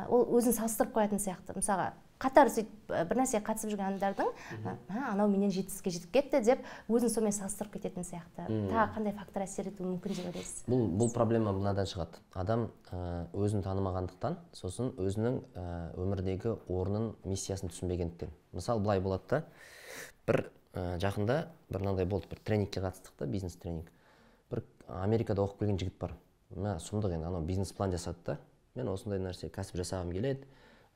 ол өзін салыстырып қоятын сияқты мысалға қатар сөйтіп бір нәрсеге қатысып жүрген адамдардың анау менен жетістікке жетіп кетті деп өзін сонымен салыстырып кететін сияқты тағы қандай фактор әсер етуі мүмкін деп ойлайсыз бұл бұл проблема мынадан шығады адам өзін танымағандықтан сосын өзінің өмірдегі орнын миссиясын түсінбегендіктен мысалы былай болады да бір жақында бір мынандай болды бір тренингке қатыстық та бизнес тренинг бір америкада оқып келген жігіт бар мә сұмдық енді анау бизнес план жасады да мен осындай нәрсе кәсіп жасағым келеді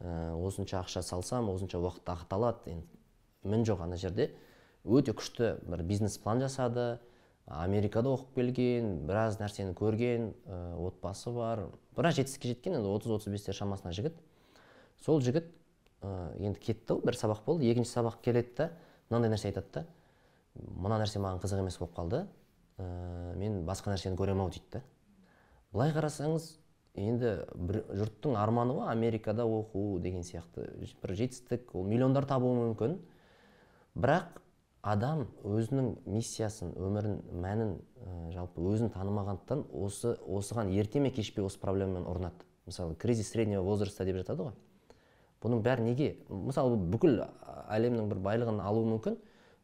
Э, осынша ақша салсам осынша уақытта ақталады енді мін жоқ ана жерде өте күшті бір бизнес план жасады америкада оқып келген біраз нәрсені көрген э, отбасы бар біраз жетістікке жеткен енді отыз отыз бестер шамасына жігіт сол жігіт э, енді кетті бір сабақ болды екінші сабақ келеді да мынандай нәрсе айтады да мына нәрсе маған қызық емес болып қалды ә, мен басқа нәрсені көремін ау дейді да былай қарасаңыз енді бір жұрттың арманы ғой америкада оқу деген сияқты бір жетістік ол миллиондар табуы мүмкін бірақ адам өзінің миссиясын өмірін мәнін жалпы өзін танымағандықтан осы осыған ерте ме кеш пе осы проблемамен ұрынады мысалы кризис среднего возраста деп жатады ғой бұның бәрі неге мысалы бүкіл әлемнің бір байлығын алуы мүмкін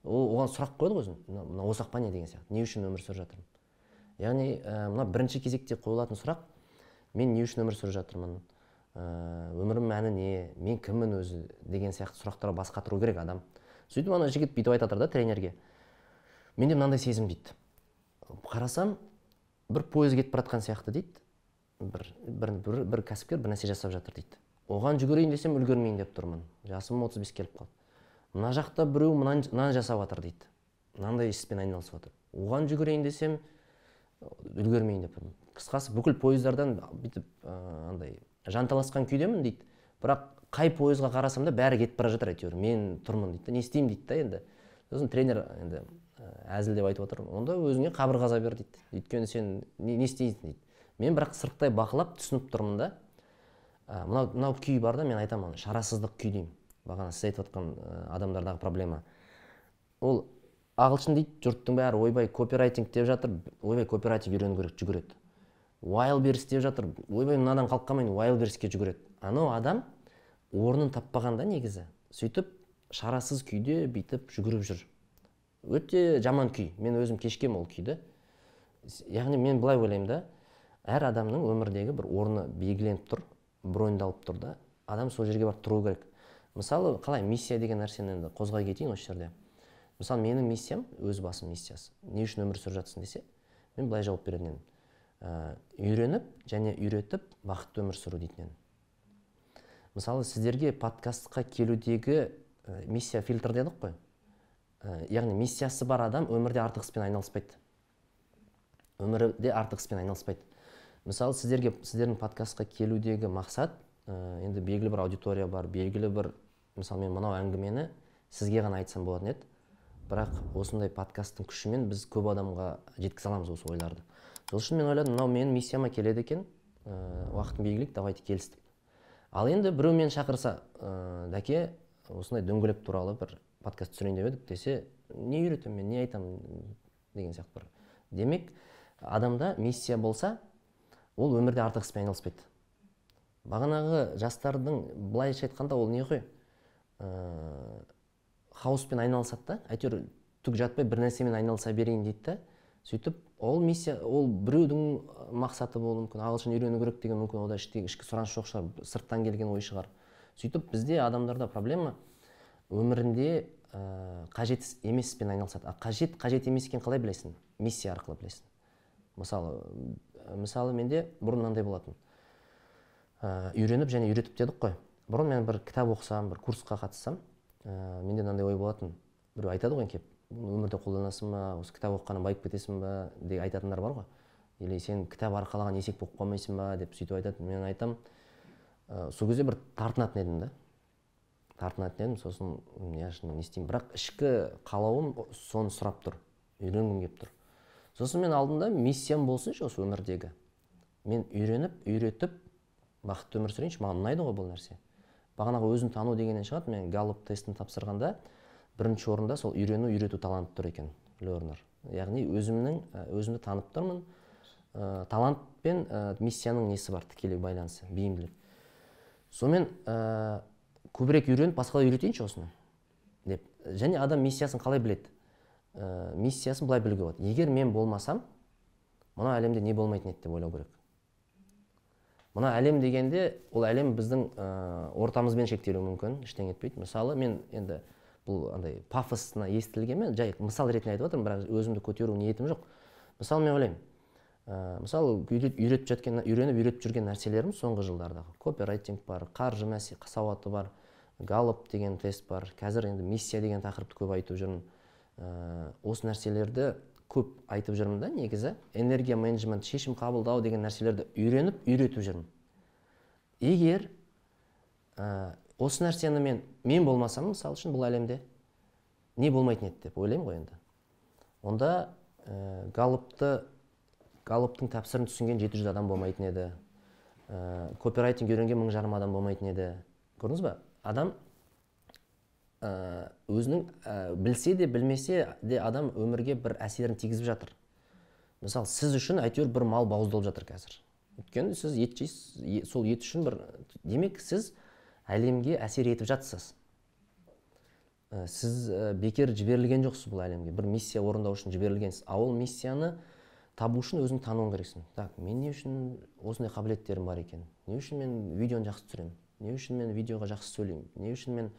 ол оған сұрақ қояды ғой өзін мына осы не деген сияқты не үшін өмір сүріп жатырмын яғни мына бірінші кезекте қойылатын сұрақ мен не үшін өмір сүріп жатырмын өмірімнің мәні не мен кіммін өзі деген сияқты сұрақтарға бас қатыру керек адам сөйтіп ана жігіт бүйтіп айтып да тренерге менде мынандай сезім дейді қарасам бір пойыз кетіп бара жатқан сияқты дейді бір, бір, бір, бір кәсіпкер бір нәрсе жасап жатыр дейді оған жүгірейін десем үлгермейін деп тұрмын жасым 35 келіп қалды мына жақта біреу мынаны мынаны жасап жатыр дейді мынандай іспен айналысып жатыр оған жүгірейін десем үлгермейін деп тұрмын қысқасы бүкіл пойыздардан бүйтіп андай жанталасқан күйдемін дейді бірақ қай пойызға қарасам да бәрі кетіп бара жатыр әйтеуір мен тұрмын дейді не істеймін дейді да енді сосын тренер енді әзілдеп айтып отыр онда өзіңе қаза бер дейді өйткені сен не, не істейсің дейді мен бірақ сырттай бақылап түсініп тұрмын да мынау мынау күй бар да мен айтамын оны шарасыздық күй деймін бағана сіз айтып отқан адамдардағы проблема ол ағылшын дейді жұрттың бәрі ойбай копирайтинг деп жатыр ойбай копирайтинг үйрену керек жүгіреді вайлберс деп жатыр ойбай мынадан қалып қалмайын вайлберске жүгіреді анау адам орнын таппаған да негізі сөйтіп шарасыз күйде бүйтіп жүгіріп жүр өте жаман күй мен өзім кешкем ол күйді яғни мен былай ойлаймын да әр адамның өмірдегі бір орны белгіленіп тұр броньдалып тұр да адам сол жерге барып тұру керек мысалы қалай миссия деген нәрсені енді қозғай кетейін осы жерде мысалы менің миссиям өз басым миссиясы не үшін өмір сүріп жатсың десе мен былай жауап беретін едім ә, үйреніп және үйретіп бақытты өмір сүру дейтін мысалы сіздерге подкастқа келудегі э, миссия фильтр дедік қой э, яғни миссиясы бар адам өмірде артық іспен айналыспайды өмірде артық іспен айналыспайды мысалы сіздерге сіздердің подкастқа келудегі мақсат енді белгілі бір аудитория бар белгілі бір мысалы мен мынау әңгімені сізге ғана айтсам болатын еді бірақ осындай подкасттың күшімен біз көп адамға жеткізе аламыз осы ойларды үшін мен ойладым мынау менің миссияма келеді екен ыыы э, уақытын белгілейік давайте келістік ал енді біреу мені шақырса ыыы э, дәке осындай дөңгелек туралы бір подкаст түсірейін деп едік десе не үйретемін мен не айтамын деген сияқты бір демек адамда миссия болса ол өмірде артық іспен айналыспайды бағанағы жастардың былайша айтқанда ол не ғой ыыы э, хаоспен айналысады да әйтеуір түк жатпай бір нәрсемен айналыса берейін дейді да сөйтіп ол миссия ол біреудің мақсаты болуы мүмкін ағылшын үйрену керек деген мүмкін ода іште, ішкі сұраныс жоқ шығар сырттан келген ой шығар сөйтіп бізде адамдарда проблема өмірінде ә, қажет емеспен айналысады а қажет қажет емес екенін қалай білесің миссия арқылы білесің мысалы мысалы менде бұрын мынандай болатын ә, үйреніп және үйретіп дедік қой бұрын мен бір кітап оқысам бір курсқа қатыссам ә, менде мынандай ой болатын біреу айтады ғой келіп өмірде қолданасың ба осы кітап оқығаннан байып кетесің ба деп айтатындар бар ғой или сен кітап арқалаған есек болып қалмайсың ба деп сөйтіп айтады мен айтам ә, сол кезде бір тартынатын едім да тартынатын едім сосын я не істеймін бірақ ішкі қалауым соны сұрап тұр үйренгім келіп тұр сосын мен алдымда миссиям болсыншы осы өмірдегі мен үйреніп үйретіп бақытты өмір сүрейінші маған ұнайды ғой бұл нәрсе бағанағы өзін тану дегеннен шығады мен галлоп тестін тапсырғанда бірінші орында сол үйрену үйрету таланты тұр екен лернер яғни өзімнің өзімді танып тұрмын ә, талант пен миссияның несі бар тікелей байланысы бейімділік сонымен ә, көбірек үйреніп басқалар үйретейінші осыны деп және адам миссиясын қалай біледі ә, миссиясын былай білуге болады егер мен болмасам мына әлемде не болмайтын еді деп ойлау керек мына әлем дегенде ол әлем біздің ә, ортамызбен шектелуі мүмкін ештеңе етпейді мысалы мен енді бұл андай естілген естілгенмен жай мысал ретінде айтып отырмын бірақ өзімді көтеру ниетім жоқ мысалы мен ойлаймын ә, мысалы үйретіп жатқан үйреніп үйретіп жүрген нәрселерім соңғы жылдардағы копирайтинг бар қаржы мәсе сауаты бар галоп деген тест бар қазір енді миссия деген тақырыпты көп айтып жүрмін ә, осы нәрселерді көп айтып жүрмін да негізі энергия менеджмент шешім қабылдау деген нәрселерді үйреніп үйретіп жүрмін егер осы нәрсені мен мен болмасам мысалы үшін бұл әлемде не болмайтын еді деп ойлаймын ғой енді онда ә, э, галыпты галыптың тәпсірін түсінген 700 адам болмайтын еді ә, копирайтинг үйренген мың жарым адам болмайтын еді көрдіңіз ба адам ә, өзінің ә, білсе де білмесе де адам өмірге бір әсерін тигізіп жатыр мысалы сіз үшін әйтеуір бір мал бауыздалып жатыр қазір өйткені сіз ет жейсіз сол ет үшін бір демек сіз әлемге әсер етіп жатсыз э, сіз ә, бекер жіберілген жоқсыз бұл әлемге бір миссия орындау үшін жіберілгенсіз ал ол миссияны табу үшін өзің тануың керексің так мен не үшін осындай қабілеттерім бар екен не үшін мен видеоны жақсы түсіремін не үшін мен видеоға жақсы сөйлеймін не үшін мен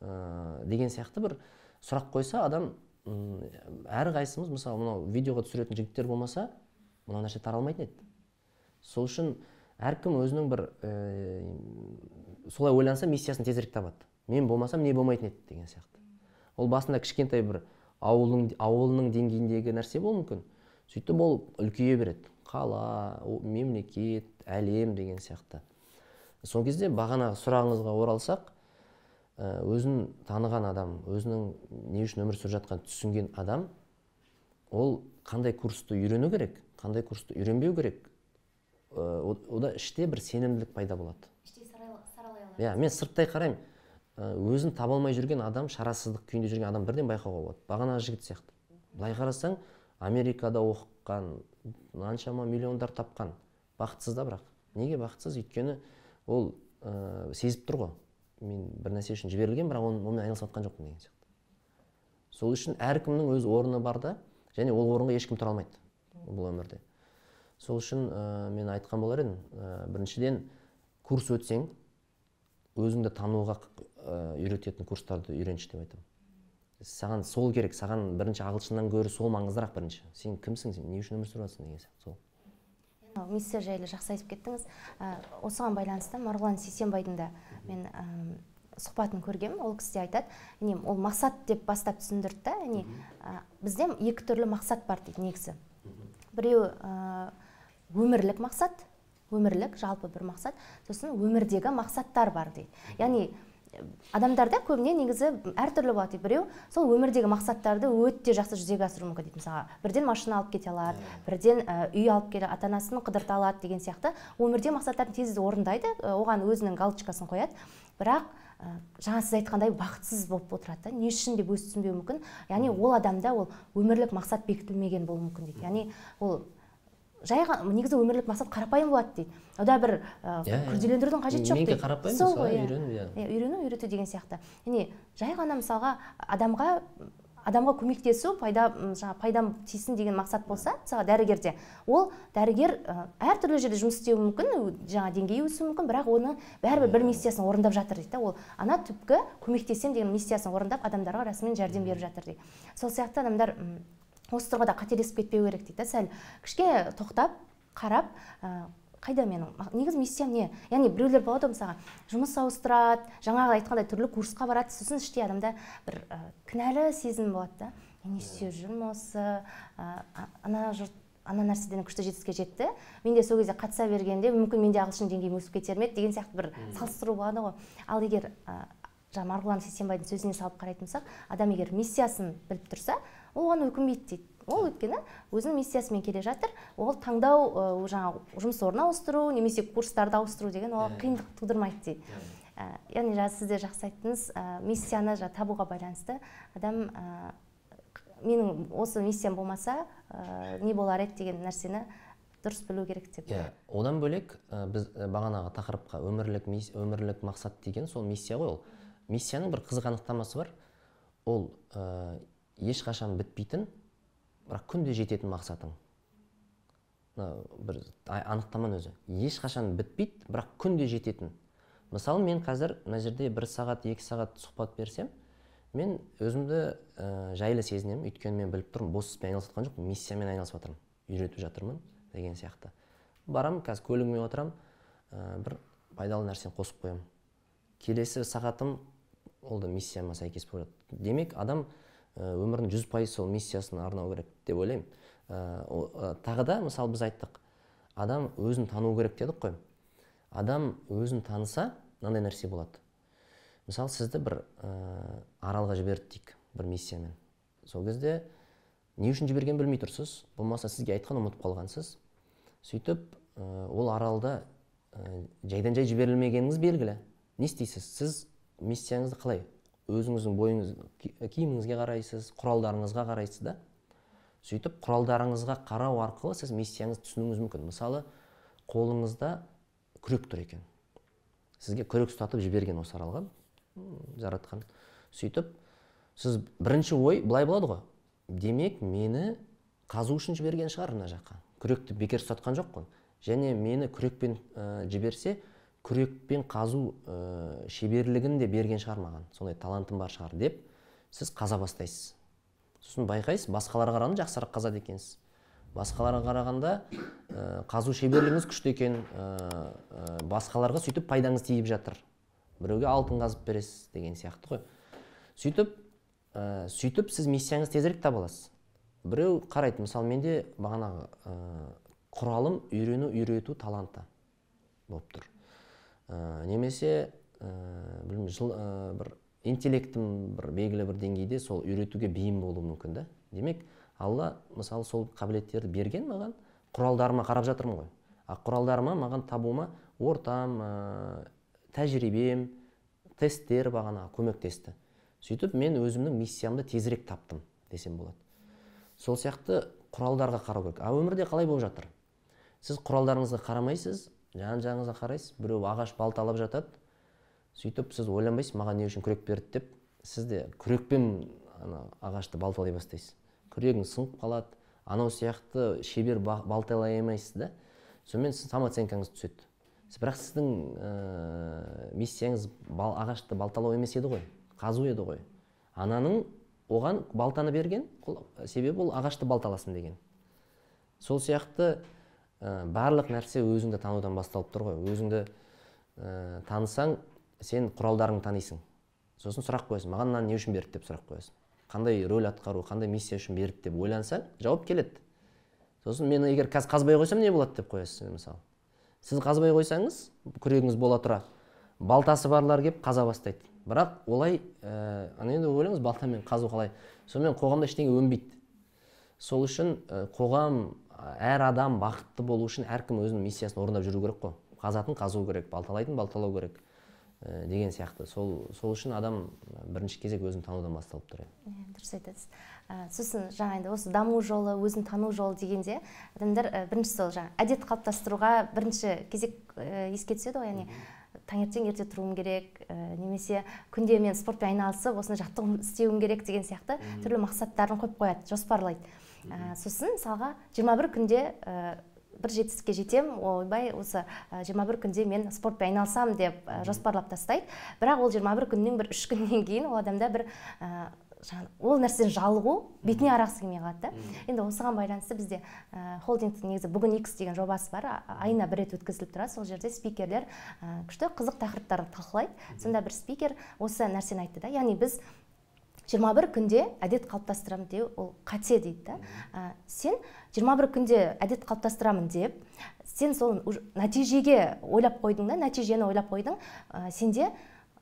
ә, деген сияқты бір сұрақ қойса адам әрқайсымыз мысалы мынау видеоға түсіретін жігіттер болмаса мына нәрсе таралмайтын еді сол үшін әркім өзінің бір ә, солай ойланса миссиясын тезірек табады мен болмасам не болмайтын еді деген сияқты ол басында кішкентай бір ауылдың ауылының деңгейіндегі нәрсе болуы мүмкін сөйтіп ол үлкейе береді қала мемлекет әлем деген сияқты сол кезде бағанағы сұрағыңызға оралсақ өзін таныған адам өзінің не үшін өмір сүріп жатқанын түсінген адам ол қандай курсты үйрену керек қандай курсты үйренбеу керек Э, ода іште бір сенімділік пайда болады иә yeah, иә мен сырттай қараймын э, өзін таба алмай жүрген адам шарасыздық күйінде жүрген адам бірден байқауға болады Бағана жігіт сияқты былай қарасаң америкада оқыған аншама миллиондар тапқан бақытсыз да бірақ неге бақытсыз өйткені ол ә, сезіп тұр ғой мен бір нәрсе үшін жіберілген бірақ оны онымен айналысып жатқан жоқпын деген сияқты сол үшін әркімнің өз орны бар да және ол орынға ешкім тұра алмайды бұл өмірде сол үшін ә, мен айтқан болар едім ә, біріншіден курс өтсең өзіңді тануға э, үйрететін курстарды үйренші деп айтамын саған сол керек саған бірінші ағылшыннан гөрі сол маңыздырақ бірінші сен кімсің сен не үшін өмір сүріп жатрсың деген сияқты сол миссия жайлы жақсы айтып кеттіңіз ә, осыған байланысты марғұлан сейсенбайдың да мен ә, сұхбатын көргем ол кісі де айтады әне ол мақсат деп бастап түсіндірді да әне ә, бізде екі түрлі мақсат бар дейді негізі біреуі өмірлік мақсат өмірлік жалпы бір мақсат сосын өмірдегі мақсаттар бар дейді яғни адамдарда көбіне негізі әртүрлі болады біреу сол өмірдегі мақсаттарды өте жақсы жүзеге асыруы мүмкін дейді мысалға бірден машина алып кете алады бірден үй алып келе ата анасын қыдырта алады деген сияқты өмірде мақсаттарын тез орындайды оған өзінің галочкасын қояды бірақ ә, жаңа сіз айтқандай бақытсыз болып отырады да не үшін деп өзі түсінбеуі мүмкін яғни ол адамда ол өмірлік мақсат бекітілмеген болуы мүмкін дейді яғни ол жай негізі өмірлік мақсат қарапайым болады дейді ода бір иә, иә. күрделендірудің қажеті жоқ дейді қарапайым ғой иә. үйрену иә үйрену үйрету деген сияқты яғни жай ғана мысалға адамға адамға көмектесу пайда жаңағы пайдам тисін деген мақсат болса мысалға дәрігерде ол дәрігер әртүрлі жерде жұмыс істеуі мүмкін жаңа деңгейі өсуі мүмкін бірақ оны бәрібір бір миссиясын орындап жатыр дейді да ол ана түпкі көмектесемін деген миссиясын орындап адамдарға расымен жәрдем беріп жатыр дейді сол сияқты адамдар осы тұрғыда қателесіп кетпеу керек дейді сәл кішкене тоқтап қарап ә, қайда менің негізі миссиям не яғни біреулер болады ғой мысалға жұмыс ауыстырады жаңағы айтқандай түрлі курсқа барады сосын іштей адамда бір ә, кінәлі сезім болады да не істеп жүрмін осы ә, ана жұрт ана нәрседен күшті жетістікке жетті мен де сол кезде қатыса бергенде мүмкін менде ағылшын деңгейім өсіп кетер ме еді деген сияқты бір салыстыру болады ғой ал егер ә, жаңағы марғұлан сейсенбайдың сөзіне салып қарайтын болсақ адам егер миссиясын біліп тұрса ол оған өкінбейді дейді ол өйткені өзінің миссиясымен келе жатыр ол таңдау жаңағы жұмыс орнын ауыстыру немесе курстарды ауыстыру деген оған қиындық тудырмайды дейді ә, яғни жаңа сіз де жақсы айттыңыз миссияны жа, табуға байланысты адам менің осы миссиям болмаса не болар еді деген нәрсені дұрыс білу керек деп иә одан бөлек біз бағанағы тақырыпқа өмірлік өмірлік мақсат деген сол миссия ғой ол миссияның бір қызық анықтамасы бар ол ешқашан бітпейтін бірақ күнде жететін мақсатың мына бір анықтаманың өзі ешқашан бітпейді бірақ күнде жететін мысалы мен қазір мына жерде бір сағат екі сағат сұхбат берсем мен өзімді ә, жайлы сезінемін өйткені мен біліп тұрмын бос іспен айналысып жатқан жоқпын миссиямен айналысып жатырмын үйретіп жатырмын деген сияқты барамын қазір көлігіме отырамын ә, э, бір пайдалы нәрсені қосып қоямын келесі сағатым ол да миссияма сәйкес болады демек адам Э, өмірінің жүз пайыз сол миссиясына арнау керек деп ойлаймын ә, тағы да мысалы біз айттық адам өзін тану керек дедік қой адам өзін таныса мынандай нәрсе болады мысалы сізді бір ә, аралға жіберді дейік бір миссиямен сол кезде не үшін жібергенін білмей тұрсыз болмаса сізге айтқан ұмытып қалғансыз сөйтіп ол аралда ә, жайдан жай жіберілмегеніңіз белгілі не істейсіз сіз миссияңызды қалай өзіңіздің бойыңыз э, киіміңізге қарайсыз құралдарыңызға қарайсыз да сөйтіп құралдарыңызға қарау арқылы сіз миссияңызды түсінуіңіз мүмкін мысалы қолыңызда күрек тұр екен сізге күрек ұстатып жіберген осы аралға жаратқан сөйтіп сіз бірінші ой былай болады ғой демек мені қазу үшін жіберген шығар мына жаққа күректі бекер ұстатқан жоқ қой және мені күрекпен э, жіберсе күрекпен қазу ә, шеберлігін де берген шығар маған сондай талантым бар шығар деп сіз қаза бастайсыз сосын байқайсыз басқаларға қарағанда жақсырақ қазады екенсіз басқаларға қарағанда э, қазу шеберлігіңіз күшті екен ә, ә, басқаларға сөйтіп пайдаңыз тиіп жатыр біреуге алтын қазып бересіз деген сияқты ғой сөйтіп ә, сөйтіп сіз миссияңызды тезірек таба аласыз біреу қарайды мысалы менде бағанағы құралым үйрену үйрету таланты болып тұр ә, немесе ә, білмеймін жыл э, бір интеллектім бір белгілі бір деңгейде сол үйретуге бейім болуы мүмкін да демек алла мысалы сол қабілеттерді берген маған құралдарыма қарап жатырмын ғой а құралдарыма маған табуыма ортам ә, тәжірибем тесттер бағана көмектесті сөйтіп мен өзімнің миссиямды тезірек таптым десем болады сол сияқты құралдарға қарау керек а өмірде қалай болып жатыр сіз құралдарыңызға қарамайсыз жан жағыңызға қарайсыз біреу ағаш балталап жатады сөйтіп сіз ойланбайсыз маған не үшін күрек берді деп сіз де күрекпен ана ағашты балталай бастайсыз күрегіңіз сынып қалады анау сияқты шебер балталай алмайсыз да сонымен сіз самооценкаңыз түседі бірақ сіздің ә, миссияңыз бал, ағашты балталау емес еді ғой қазу еді ғой ананың оған балтаны берген себебі ол ағашты балталасын деген сол сияқты ә, барлық нәрсе өзіңді танудан басталып тұр ғой өзіңді ә, танысаң сен құралдарыңды танисың сосын сұрақ қоясың маған мынаны не үшін берді деп сұрақ қоясың қандай рөл атқару қандай миссия үшін берді деп ойлансаң жауап келеді сосын мен егер қазір қазбай қойсам не болады деп қоясыз мысалы сіз қазбай қойсаңыз күрегіңіз бола тұра балтасы барлар келіп қаза бастайды бірақ олай ә, енді ойлаңыз балтамен қазу қалай сонымен қоғамда ештеңе өнбейді сол үшін ә, қоғам әр адам бақытты болу үшін әркім өзінің миссиясын орындап жүру керек қой қазатын қазу керек балталайтын балталау керек ә, деген сияқты сол сол үшін адам бірінші кезек өзін танудан басталып тұр иә, дұрыс айтасыз ә, сосын жаңа енді осы даму жолы өзін тану жолы дегенде адамдар ә, бірінші сол жаңа әдет қалыптастыруға бірінші кезек ә, еске түседі ғой яғни таңертең ерте тұруым керек ә, немесе күнде мен спортпен айналысып осыны жаттығу істеуім керек деген сияқты түрлі мақсаттарын қойып қояды жоспарлайды ә, сосын мысалға 21 күнде ә, бір жетістікке жетем, ойбай осы ә, жиырма бір күнде мен спортпен айналсам деп ә, жоспарлап тастайды бірақ ол 21 күннің бір үш күннен кейін ол адамда бір ә, ол нәрседен жалығу бетіне арағысы келмей қалады да енді осыған байланысты бізде ә, холдингтің негізі бүгін икс деген жобасы бар айына бір рет өткізіліп тұрады сол жерде спикерлер ә, күшті қызық тақырыптарды талқылайды сонда бір спикер осы нәрсені айтты да яғни біз 21 күнде әдет қалыптастырамын деу ол қате дейді да ә, сен 21 күнде әдет қалыптастырамын деп сен сол нәтижеге ойлап қойдың да нәтижені ойлап қойдың сенде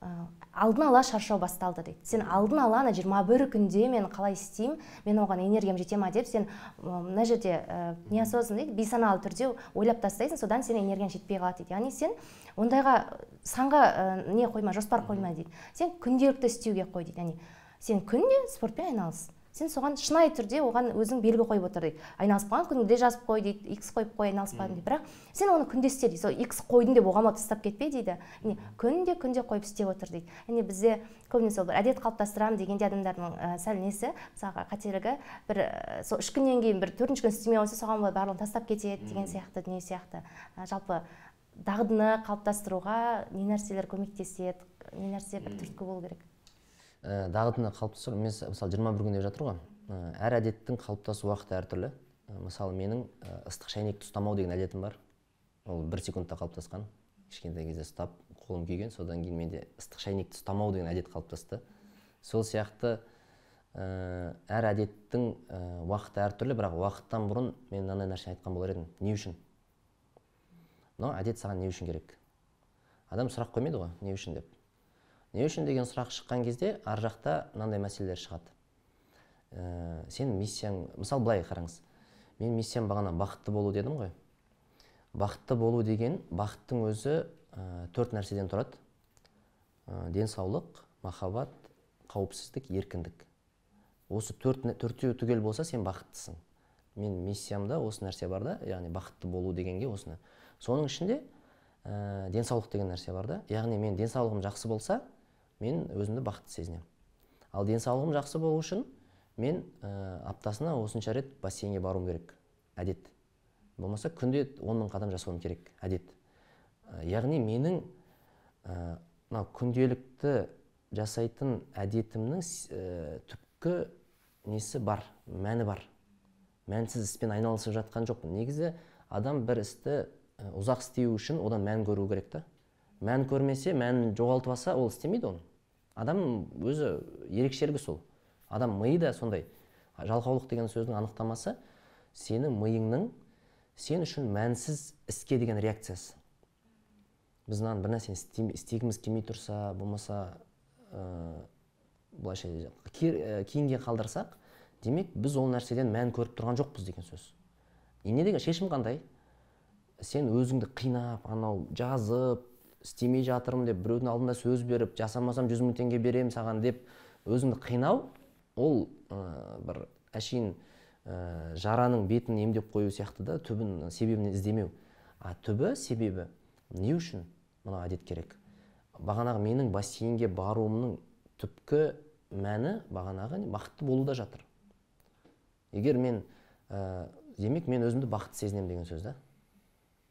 ә, алдын ала шаршау басталды дейді сен алдын ала ана жиырма күнде мен қалай істеймін мен оған энергиям жете ма деп сен мына жерде ә, неосознанно дейді бейсаналы түрде ойлап тастайсың содан сенің энергияң жетпей қалады дейді яғни сен ондайға санға не қойма жоспар қойма дейді сен күнделікті істеуге қой дейді яғни сен күнде спортпен айналыс сен соған шынайы түрде оған өзің белгі қойып отыр дейді айналыспаған күніңде жазып қой дейді икс қойып қой айналыспадым дейді бірақ сен оны күнде істе дейді сол икс қойдым деп оған тастап кетпе дейді міне күнде күнде қойып істеп отыр дейді әне бізде көбіне сол бір әдет қалыптастырамын дегенде адамдардың ә, сәл несі мысалға қателігі бір сол үш күннен кейін бір төртінші күн істемей қойса соған бола барлығын тастап кетеді деген сияқты дүние сияқты ә, жалпы дағдыны қалыптастыруға не нәрселер көмектеседі не нәрсе бір түрткі болу керек ә, э, дағдыны қалыптастыру мен мысалы жиырма бір күн деп жатыр ғой әр э, әдеттің қалыптасу уақыты әртүрлі э, мысалы менің ыстық шәйнекті ұстамау деген әдетім бар ол бір секундта қалыптасқан кішкентай кезде ұстап қолым күйген содан кейін менде ыстық шәйнекті ұстамау деген әдет қалыптасты сол сияқты әр әдеттің уақыты әртүрлі бірақ уақыттан бұрын мен мынандай нәрсе айтқан болар едім не үшін мынау әдет саған не үшін керек адам сұрақ қоймайды ғой не үшін деп не үшін деген сұрақ шыққан кезде ар жақта мынандай мәселелер шығады ә, сен миссияң мысалы былай қараңыз мен миссиям бағана бақытты болу дедім ғой бақытты болу деген бақыттың өзі ә, төрт нәрседен тұрады ә, денсаулық махаббат қауіпсіздік еркіндік осы төрт төртеуі түгел болса сен бақыттысың мен миссиямда осы нәрсе бар да яғни бақытты болу дегенге осыны соның ішінде ә, денсаулық деген нәрсе бар да яғни мен денсаулығым жақсы болса мен өзімді бақытты сезінемін ал денсаулығым жақсы болу үшін мен э, аптасына осынша рет бассейнге баруым керек әдет болмаса күнде он мың қадам жасауым керек әдет ә, яғни менің э, мына күнделікті жасайтын әдетімнің түпкі несі бар мәні бар мәнсіз іспен айналысып жатқан жоқпын негізі адам бір істі ұзақ істеу үшін одан мән көру керек та мән көрмесе мәнін жоғалтып алса ол істемейді оны адам өзі ерекшелігі сол адам миы да сондай жалқаулық деген сөздің анықтамасы сені миыңның сен үшін мәнсіз іске деген реакциясы біз мынаны бір нәрсені істегіміз келмей тұрса болмаса ыыы э, былайша э, кейінге қалдырсақ демек біз ол нәрседен мән көріп тұрған жоқпыз деген сөз не деген шешім қандай сен өзіңді қинап анау жазып істемей жатырмын деп біреудің алдында сөз беріп жасамасам жүз мың теңге беремін саған деп өзіңді қинау ол ә, бір әшейін ә, жараның бетін емдеп қою сияқты да түбін себебін іздемеу а түбі себебі не үшін мына әдет керек бағанағы менің бассейнге баруымның түпкі мәні бағанағы бақытты болуда жатыр егер мен ә, демек мен өзімді бақытты сезінемін деген сөз да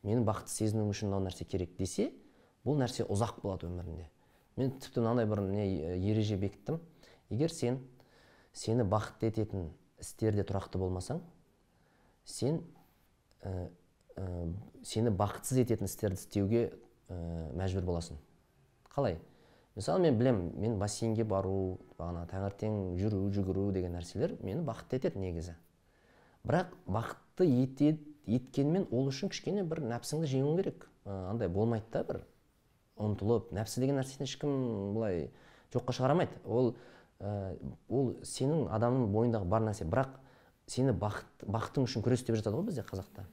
менің бақытты сезінуім үшін мынау нәрсе керек десе бұл нәрсе ұзақ болады өмірінде мен тіпті мынандай бір не ереже бекіттім егер сен сені бақытты ететін істерде тұрақты болмасаң сен ә, ә, сені бақытсыз ететін істерді істеуге ә, мәжбүр боласың қалай мысалы мен білем, мен бассейнге бару бағана таңертең жүру жүгіру деген нәрселер мені бақытты етеді негізі бірақ бақытты етеді еткенмен ол үшін кішкене бір нәпсіңді жеңуің керек андай болмайды да бір ұмтылып нәпсі деген нәрсені ешкім былай жоққа шығарамайды ол ә, ол сенің адамның бойындағы бар нәрсе бірақ сені бақыт бақытың үшін күрес деп жатады ғой бізде қазақта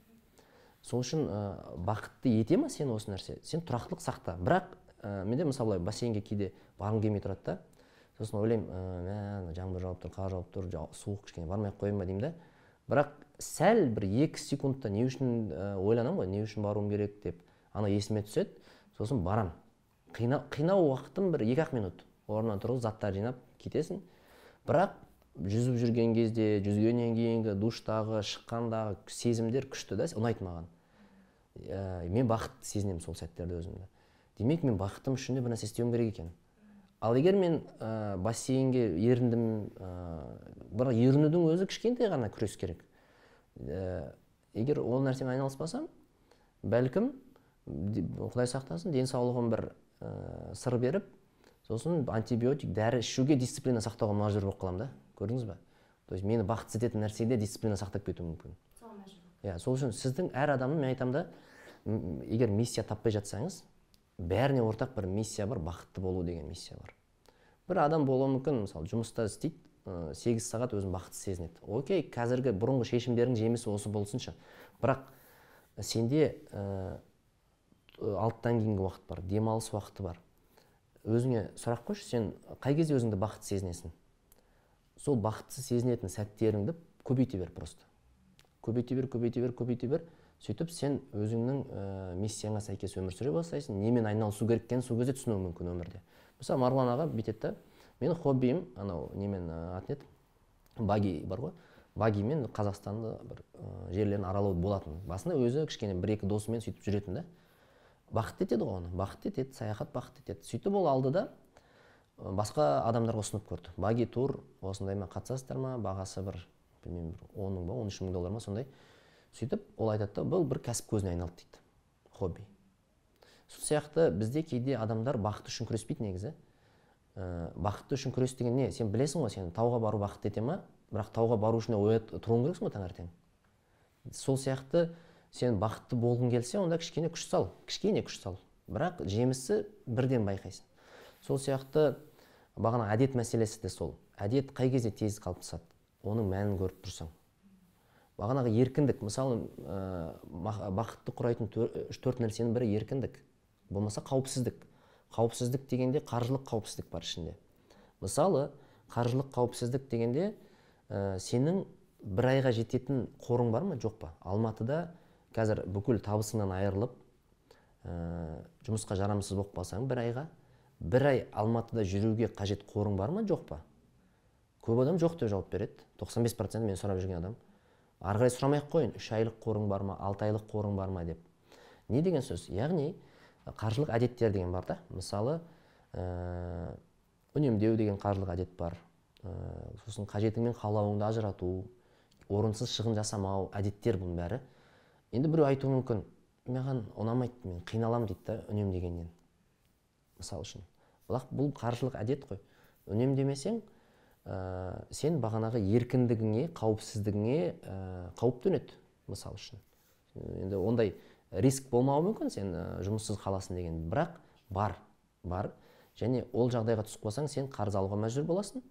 сол үшін ә, бақытты ете ма сені осы нәрсе сен тұрақтылық сақта бірақ ә, менде мысалы бассейнге кейде барғым келмей тұрады да сосын ойлаймын ә, мә жаңбыр жауып тұр қар жауып тұр суық кішкене бармай ақ қояйын ба деймін да бірақ сәл бір екі секундта не үшін ә, ойланамын ғой не үшін баруым керек деп ана есіме түседі сосын барам қинау, қинау уақытым бір екі ақ минут орнынан тұрып заттар жинап кетесің бірақ жүзіп жүрген кезде жүзгеннен кейінгі душтағы шыққандағы сезімдер күшті да ұнайды маған ә, мен бақыт сезінемін сол сәттерде өзімді демек мен бақытым үшін де бір нәрсе істеуім керек екен ал егер мен ә, бассейнге еріндім ә, бірақ ерінудің өзі кішкентай ғана күрес керек ә, егер ол нәрсемен айналыспасам бәлкім құдай сақтасын денсаулығын бір ә, сыр беріп сосын антибиотик дәрі ішуге дисциплина сақтауға мәжбүр болып қаламын да көрдіңіз ба то есть мені бақытсыз ететін нәрседе дисциплина сақтап кетуі мүмкін иә сол үшін сіздің әр адамның мен айтамын да егер миссия таппай жатсаңыз бәріне ортақ бір миссия бар бақытты болу деген миссия бар бір адам болуы мүмкін мысалы жұмыста істейді сегіз сағат өзін бақытсыз сезінеді окей қазіргі бұрынғы шешімдердің жемісі осы болсыншы бірақ сенде э, алтыдан кейінгі уақыт бар демалыс уақыты бар өзіңе сұрақ қойшы сен қай кезде өзіңді бақытты сезінесің сол бақытты сезінетін сәттеріңді көбейте бер просто көбейте бер көбейте бер көбейте бер сөйтіп сен өзіңнің ә, миссияңа сәйкес өмір сүре бастайсың немен айналысу керек екенін сол кезде түсінуің мүмкін өмірде мысалы марғұлан аға бүйтеді да менің хоббиім анау немен ә, еді баги бар ғой багимен қазақстанды бір ә, жерлерін аралау болатын басында өзі кішкене бір екі досымен сөйтіп жүретін да бақыт етеді ғой оны бақытты етеді саяхат бақыт етеді сөйтіп ол алды да басқа адамдарға ұсынып көрді баги тур ма қатысасыздар ма бағасы бір білмеймін бір он мың ба он үш мың доллар ма сондай сөйтіп ол айтады да бұл бір кәсіп көзіне айналды дейді хобби сол сияқты бізде кейде адамдар бақыт үшін күреспейді негізі ә, бақытты үшін күрес деген не сен білесің ғой сен тауға бару бақыт ете ма бірақ тауға бару үшін оят тұруың керексің ғой таңертең сол сияқты сен бақытты болғың келсе онда кішкене күш сал кішкене күш сал бірақ жемісі бірден байқайсың сол сияқты бағана әдет мәселесі де сол әдет қай кезде тез қалыптасады оның мәнін көріп тұрсаң бағанағы еркіндік мысалы ә, бақытты құрайтын үш төрт нәрсенің бірі еркіндік болмаса қауіпсіздік қауіпсіздік дегенде қаржылық қауіпсіздік бар ішінде мысалы қаржылық қауіпсіздік дегенде ә, сенің бір айға жететін қорың бар ма жоқ па алматыда қазір бүкіл табысыңнан айырылып ә, жұмысқа жарамсыз болып қалсаң бір айға бір ай алматыда жүруге қажет қорың бар ма жоқ па көп адам жоқ деп жауап береді 95 процент мен сұрап жүрген адам ары қарай сұрамай ақ қояйын үш айлық қорың бар ма алты айлық қорың бар ма деп не деген сөз яғни э, қаржылық әдеттер деген бар да мысалы ә, үнемдеу деген қаржылық әдет бар ә, сосын мен қалауыңды ажырату орынсыз шығын жасамау әдеттер бұның бәрі енді біреу айтуы мүмкін маған ұнамайды мен қиналамын дейді да үнемдегеннен мысалы үшін бірақ бұл қаржылық әдет қой үнемдемесең ә, сен бағанағы еркіндігіңе қауіпсіздігіңе ә, қауіп төнеді мысалы үшін енді ондай риск болмауы мүмкін сен ә, жұмыссыз қаласың деген бірақ бар бар және ол жағдайға түсіп қалсаң сен қарыз алуға мәжбүр боласың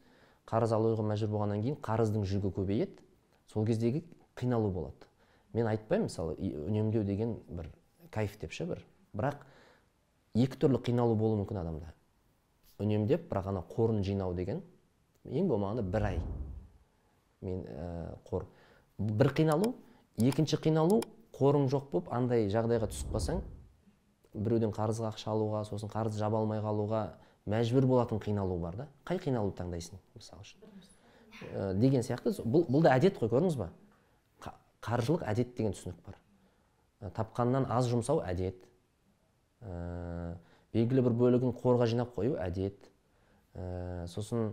қарыз алуға мәжбүр болғаннан кейін қарыздың жүгі көбейеді сол кездегі қиналу болады мен айтпаймын мысалы үнемдеу деген бір кайф деп бір бірақ екі түрлі қиналу болуы мүмкін адамда үнемдеп бірақ ана қорын жинау деген ең болмағанда бір ай мен ә, қор бір қиналу екінші қиналу қорың жоқ болып андай жағдайға түсіп қалсаң біреуден қарызға ақша алуға сосын қарыз жаба алмай қалуға мәжбүр болатын қиналу бар да қай қиналуды таңдайсың мысалы үшін э, деген сияқты бұл, бұл да әдет қой көрдіңіз ба қаржылық әдет деген түсінік бар э, тапқаннан аз жұмсау әдет ә, белгілі бір бөлігін қорға жинап қою әдет ә, сосын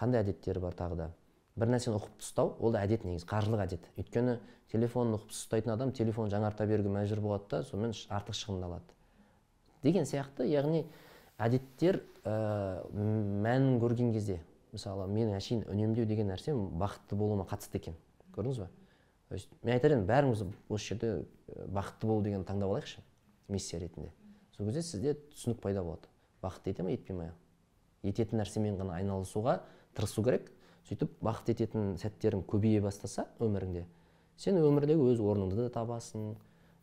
қандай әдеттері бар тағы да бір нәрсені ұқып ұстау ол да әдет негізі қаржылық әдет өйткені телефонын ұқып ұстайтын адам телефон жаңарта беруге мәжбүр болады да сонымен артық алады деген сияқты яғни әдеттер ә, мәнін көрген кезде мысалы мен әшейін үнемдеу деген нәрсе бақытты болуыма қатысты екен көрдіңіз ба то есть мен айтар едім бәріңіз осы жерде э, бақытты болу деген таңдап алайықшы миссия ретінде сол кезде сізде түсінік пайда болады бақытты ете ма етпей ма ететін нәрсемен ғана айналысуға тырысу керек сөйтіп бақыт ететін сәттерің көбейе бастаса өміріңде сен өмірдегі өз орныңды да табасың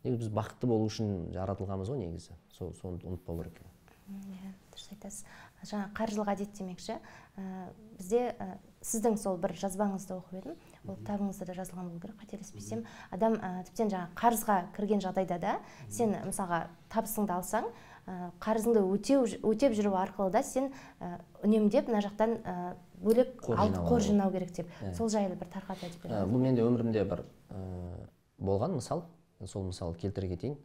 негізі біз бақытты болу үшін жаратылғанбыз ғой негізі сол соны ұмытпау керек иә дұрыс айтасыз жаңа қаржылық әдет демекші ә, бізде ә, сіздің сол бір жазбаңызды оқып едім ол кітабыңызда да жазылған болу керек қателеспесем адам ә, тіптен жаңағы қарызға кірген жағдайда да сен мысалға табысыңды алсаң ә, қарызыңды өтеу өтеп жүру арқылы да сен ә, үнемдеп мына жақтан ә, бөлек қор жинау керек деп ә. сол жайлы бір тарқатып айтып ә, беріңіз бұл менде өмірімде бір ә, болған мысал сол мысал келтіре кетейін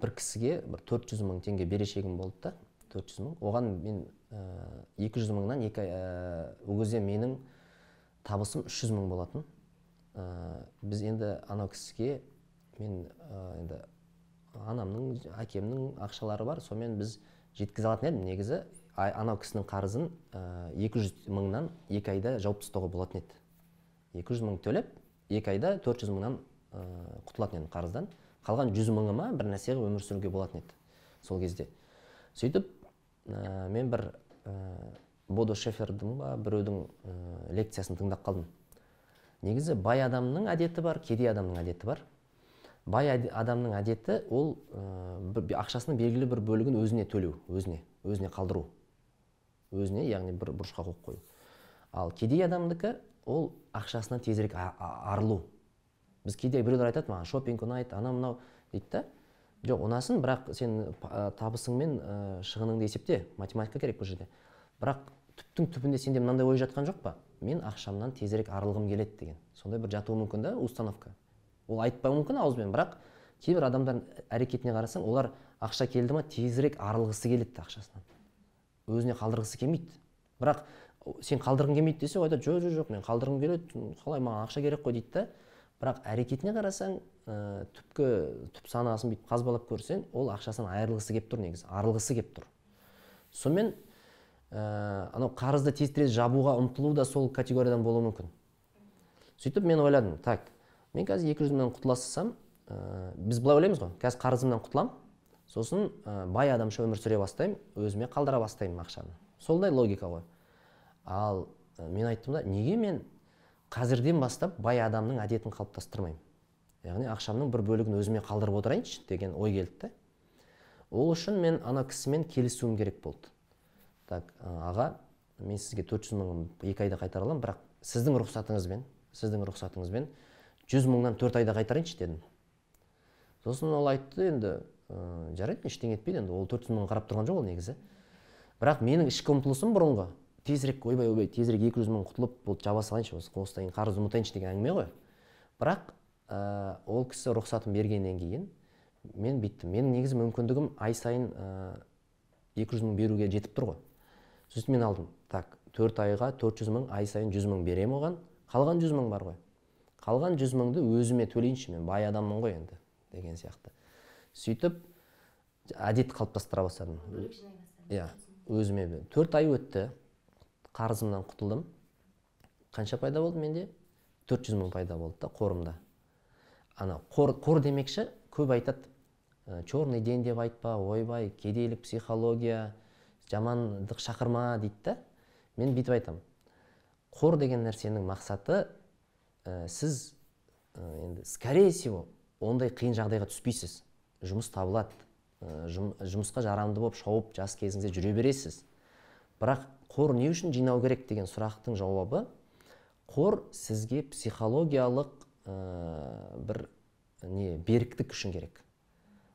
бір кісіге бір төрт жүз мың теңге берешегім болды да төрт жүз мың оған мен э, екі жүз мыңнан екі э, ол кезде менің табысым үш жүз мың болатын ә, біз енді анау кісіге мен ә, енді анамның әкемнің ақшалары бар сонымен біз жеткізе алатын едім негізі ай, анау кісінің қарызын екі жүз мыңнан екі айда жауып тастауға болатын еді екі жүз мың төлеп екі айда төрт жүз мыңнан ә, құтылатын едім қарыздан қалған жүз мыңыма бір нәрсе өмір сүруге болатын еді сол кезде сөйтіп Э, мен бір ә, бодо шефердің ба біреудің ә, лекциясын тыңдап қалдым негізі бай адамның әдеті бар кедей адамның әдеті бар бай адамның әдеті ол ә, ақшасының белгілі бір бөлігін өзіне төлеу өзіне өзіне қалдыру өзіне яғни бір бұрышқа қойып қою ал кедей адамдікі ол ақшасынан тезірек арылу біз кейде біреулер айтады маған шопинг ұнайды анау мынау дейді да жоқ ұнасын бірақ сен табысың мен шығыныңды есепте математика керек бұл жерде бірақ түптің түбінде сенде мынандай ой жатқан жоқ па мен ақшамнан тезірек арылғым келеді деген сондай бір жатуы мүмкін да установка ол айтпауы мүмкін ауызбен бірақ кейбір адамдардың әрекетіне қарасаң олар ақша келді ма тезірек арылғысы келеді ақшасынан өзіне қалдырғысы келмейді бірақ сен қалдырғың келмейді десе ол айтады жоқ жоқ жоқ мен қалдырғым келеді қалай маған ақша керек қой дейді да бірақ әрекетіне қарасаң ә, түпкі түп санасын бүйтіп қазбалап көрсең ол ақшасынан айырылғысы келіп тұр негізі арылғысы келіп тұр сонымен ә, анау қарызды тез тез жабуға ұмтылу да сол категориядан болуы мүмкін сөйтіп мен ойладым так мен қазір екі жүз мыңнан ә, біз былай ойлаймыз ғой қазір қарызымнан құтыламын сосын ә, бай адамша өмір сүре бастаймын өзіме қалдыра бастаймын ақшаны солдай логика ғой ал мен айттым да неге мен қазірден бастап бай адамның әдетін қалыптастырмаймын яғни ақшамның бір бөлігін өзіме қалдырып отырайыншы деген ой келді ол үшін мен ана кісімен келісуім керек болды так аға мен сізге төрт жүз мыңым екі айда қайтара аламын бірақ сіздің рұқсатыңызбен сіздің рұқсатыңызбен жүз мыңнан төрт айда қайтарайыншы дедім сосын ол айтты енді жарайды ештеңе етпейді енді ол төрт жүз мыңға қарап тұрған жоқ ол негізі бірақ менің ішкі ұмтылысым бұрынғы тезірек ойбай ойбай тезірек екі жүз мың құтылып болды жаба салайыншы осы осыдан кейін қарызды ұмытайыншы деген әңгіме ғой бірақ ә, ол кісі рұқсатын бергеннен кейін мен бүйттім менің негізі мүмкіндігім ай сайын э, екі жүз мың беруге жетіп тұр ғой сосын мен алдым так төрт айға төрт жүз мың ай сайын жүз мың беремін оған қалған жүз мың бар ғой қалған жүз мыңды өзіме төлейінші мен бай адаммын ғой енді деген сияқты сөйтіп әдет қалыптастыра бастадым иә өзіме төрт ай өтті қарызымнан құтылдым қанша пайда болды менде 400 мың пайда болды да қорымда ана қор, қор демекші көп айтады ә, черный день деп айтпа ойбай кедейлік психология жамандық шақырма дейді да мен бүйтіп айтамын қор деген нәрсенің мақсаты ә, сіз ә, енді скорее всего ондай қиын жағдайға түспейсіз жұмыс табылады жұмысқа жарамды болып шауып жас кезіңізде жүре бересіз бірақ қор не үшін жинау керек деген сұрақтың жауабы қор сізге психологиялық ә, бір не беріктік үшін керек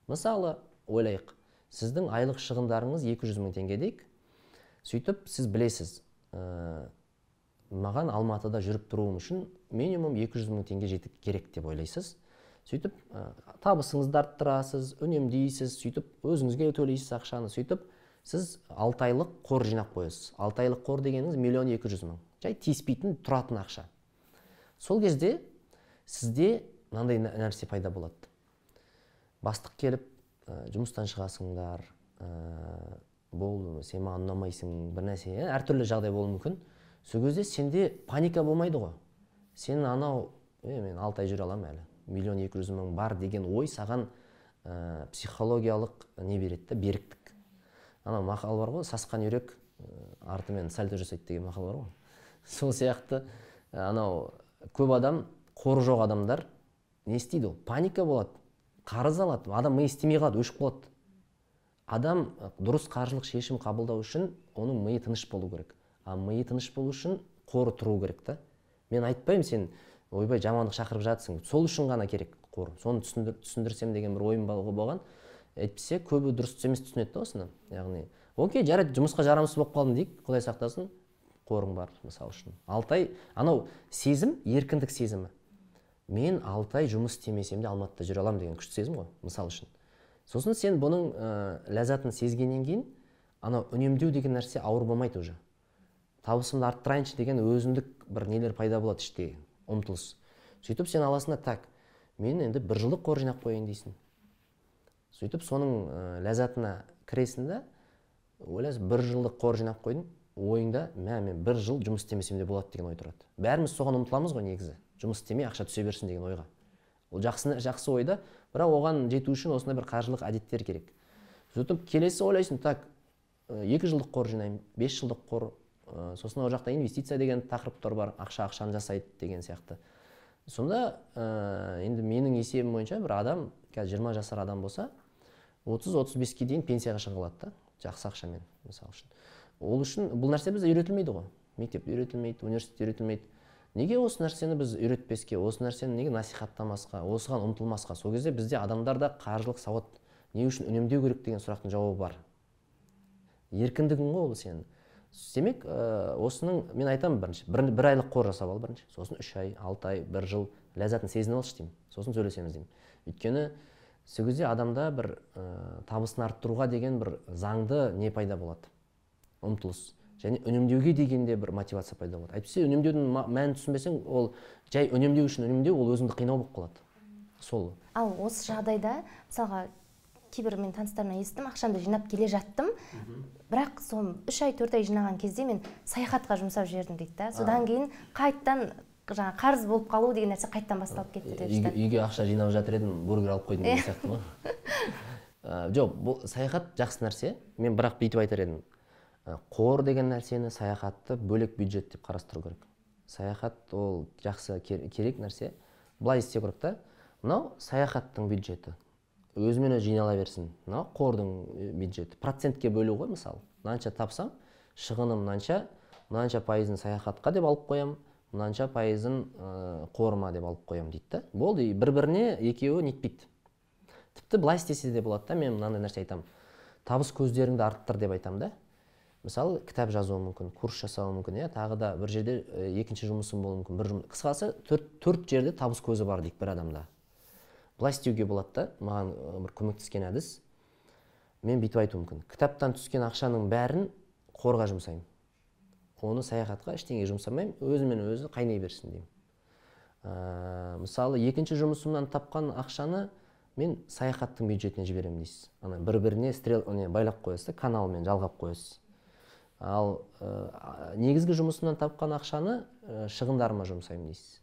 мысалы ойлайық сіздің айлық шығындарыңыз 200 жүз мың теңге дейік сөйтіп сіз білесіз э, маған алматыда жүріп тұруым үшін минимум 200 жүз мың теңге жетік керек деп ойлайсыз сөйтіп ә, табысыңызды арттырасыз үнемдейсіз сөйтіп өзіңізге төлейсіз ақшаны сөйтіп сіз алты айлық қор жинап қоясыз алты айлық қор дегеніңіз миллион екі жүз мың жай тиіспейтін тұратын ақша сол кезде сізде мынандай нәрсе пайда болады бастық келіп ә, жұмыстан шығасыңдар ә, бол сен маған ұнамайсың бір нәрсе иә, әртүрлі жағдай болуы мүмкін сол кезде сенде паника болмайды ғой сен анау е мен алты ай жүре аламын әлі миллион екі жүз мың бар деген ой саған ә, психологиялық не береді да беріктік анау мақал бар ғой сасқан үйрек э, артымен сальто жасайды деген мақал бар ғой сол сияқты э, анау көп адам қоры жоқ адамдар не істейді ол паника болады қарыз алады адам миы істемей қалады өшіп қалады адам э, дұрыс қаржылық шешім қабылдау үшін оның миы тыныш болу керек а миы тыныш болу үшін қоры тұру керек та мен айтпаймын сен ойбай жамандық шақырып жатсың сол үшін ғана керек қор соны түсіндір, түсіндірсем деген бір ойым болған әйтпесе көбі дұрыс емес түсінеді да осыны яғни окей жарайды жұмысқа жарамсыз болып қалдым дейік құдай сақтасын қорың бар мысалы үшін алты ай анау сезім еркіндік сезімі мен алты ай жұмыс істемесем де алматыда жүре аламын деген күшті сезім ғой мысалы үшін сосын сен бұның ә, ләззатын сезгеннен кейін анау үнемдеу деген нәрсе ауыр болмайды уже табысымды арттырайыншы деген өзіндік бір нелер пайда болады іште ұмтылыс сөйтіп сен аласың да так мен енді бір жылдық қор жинап қояйын дейсің сөйтіп соның ә, ләззатына кіресің да ойлайсың бір жылдық қор жинап қойдым ойыңда мә мен бір жыл жұмыс істемесем де болады деген ой тұрады бәріміз соған ұмтыламыз ғой негізі жұмыс істемей ақша түсе берсін деген ойға ол жақсы жақсы да бірақ оған жету үшін осындай бір қаржылық әдеттер керек сөйтіп келесі ойлайсың так екі жылдық қор жинаймын бес жылдық қор ә, сосын ол жақта инвестиция деген тақырыптар бар ақша ақшаны жасайды деген сияқты сонда ә, енді менің есебім бойынша бір адам қазір жиырма жасар адам болса отыз отыз беске дейін пенсияға шыға алады да жақсы ақшамен мысалы үшін ол үшін бұл нәрсе бізде үйретілмейді ғой мектеп үйретілмейді университетте үйретілмейді неге осы нәрсені біз үйретпеске осы нәрсені неге насихаттамасқа осыған ұмтылмасқа сол кезде бізде адамдарда қаржылық сауат не үшін үнемдеу керек деген сұрақтың жауабы бар еркіндігің ғой ол сенің демек ә, осының мен айтамын бірінші бір, бір айлық қор жасап ал бірінші сосын үш ай алты ай бір жыл ләззатын сезініп алшы деймін сосын сөйлесеміз деймін өйткені сол кезде адамда бір ә, табысын арттыруға деген бір заңды не пайда болады ұмтылыс және үнемдеуге деген де бір мотивация пайда болады әйтпесе үнемдеудің мәнін түсінбесең ол жай үнемдеу үшін үнемдеу ол өзіңді қинау болып қалады сол ал осы жағдайда мысалға кейбір мен таныстарымнан естідім ақшамды жинап келе жаттым бірақ сол үш ай төрт ай жинаған кезде мен саяхатқа жұмсап жібердім дейді да содан кейін қайтадан жаңағы қарыз болып қалу деген нәрсе қайтадан басталып кетті деп үйге, үйге ақша жинап жатыр едім бургер алып қойдым деген сияқты ма <laughs> ә, жоқ бұл саяхат жақсы нәрсе мен бірақ бүйтіп айтар едім ә, қор деген нәрсені саяхатты бөлек бюджет деп қарастыру керек саяхат ол жақсы керек нәрсе былай істеу керек та мынау саяхаттың бюджеті өзімен өзі жинала берсін мынау қордың бюджеті процентке бөлу ғой мысалы мынанша тапсам шығыным мынанша мынанша пайызын саяхатқа деп алып қоямын мынанша пайызын э, қорыма деп алып қоямын дейді да болды бір біріне екеуі нетпейді тіпті былай істесе де болады да мен мынандай нәрсе айтамын табыс көздеріңді арттыр деп айтамын да мысалы кітап жазуы мүмкін курс жасауы мүмкін иә тағы да бір жерде э, екінші жұмысым болуы мүмкін бір қысқасы төрт, төрт жерде табыс көзі бар дейік бір адамда былай істеуге болады да маған э, бір көмектескен әдіс мен бүйтіп айтуым мүмкін кітаптан түскен ақшаның бәрін қорға жұмсаймын оны саяхатқа ештеңе жұмсамаймын өзімен өзі қайнай берсін деймін ә, мысалы екінші жұмысымнан тапқан ақшаны мен саяхаттың бюджетіне жіберемін дейсіз ана бір біріне стрел не байлап қоясыз да каналмен жалғап қоясыз ал негізгі жұмысымнан тапқан ақшаны ә, шығындарыма жұмсаймын дейсіз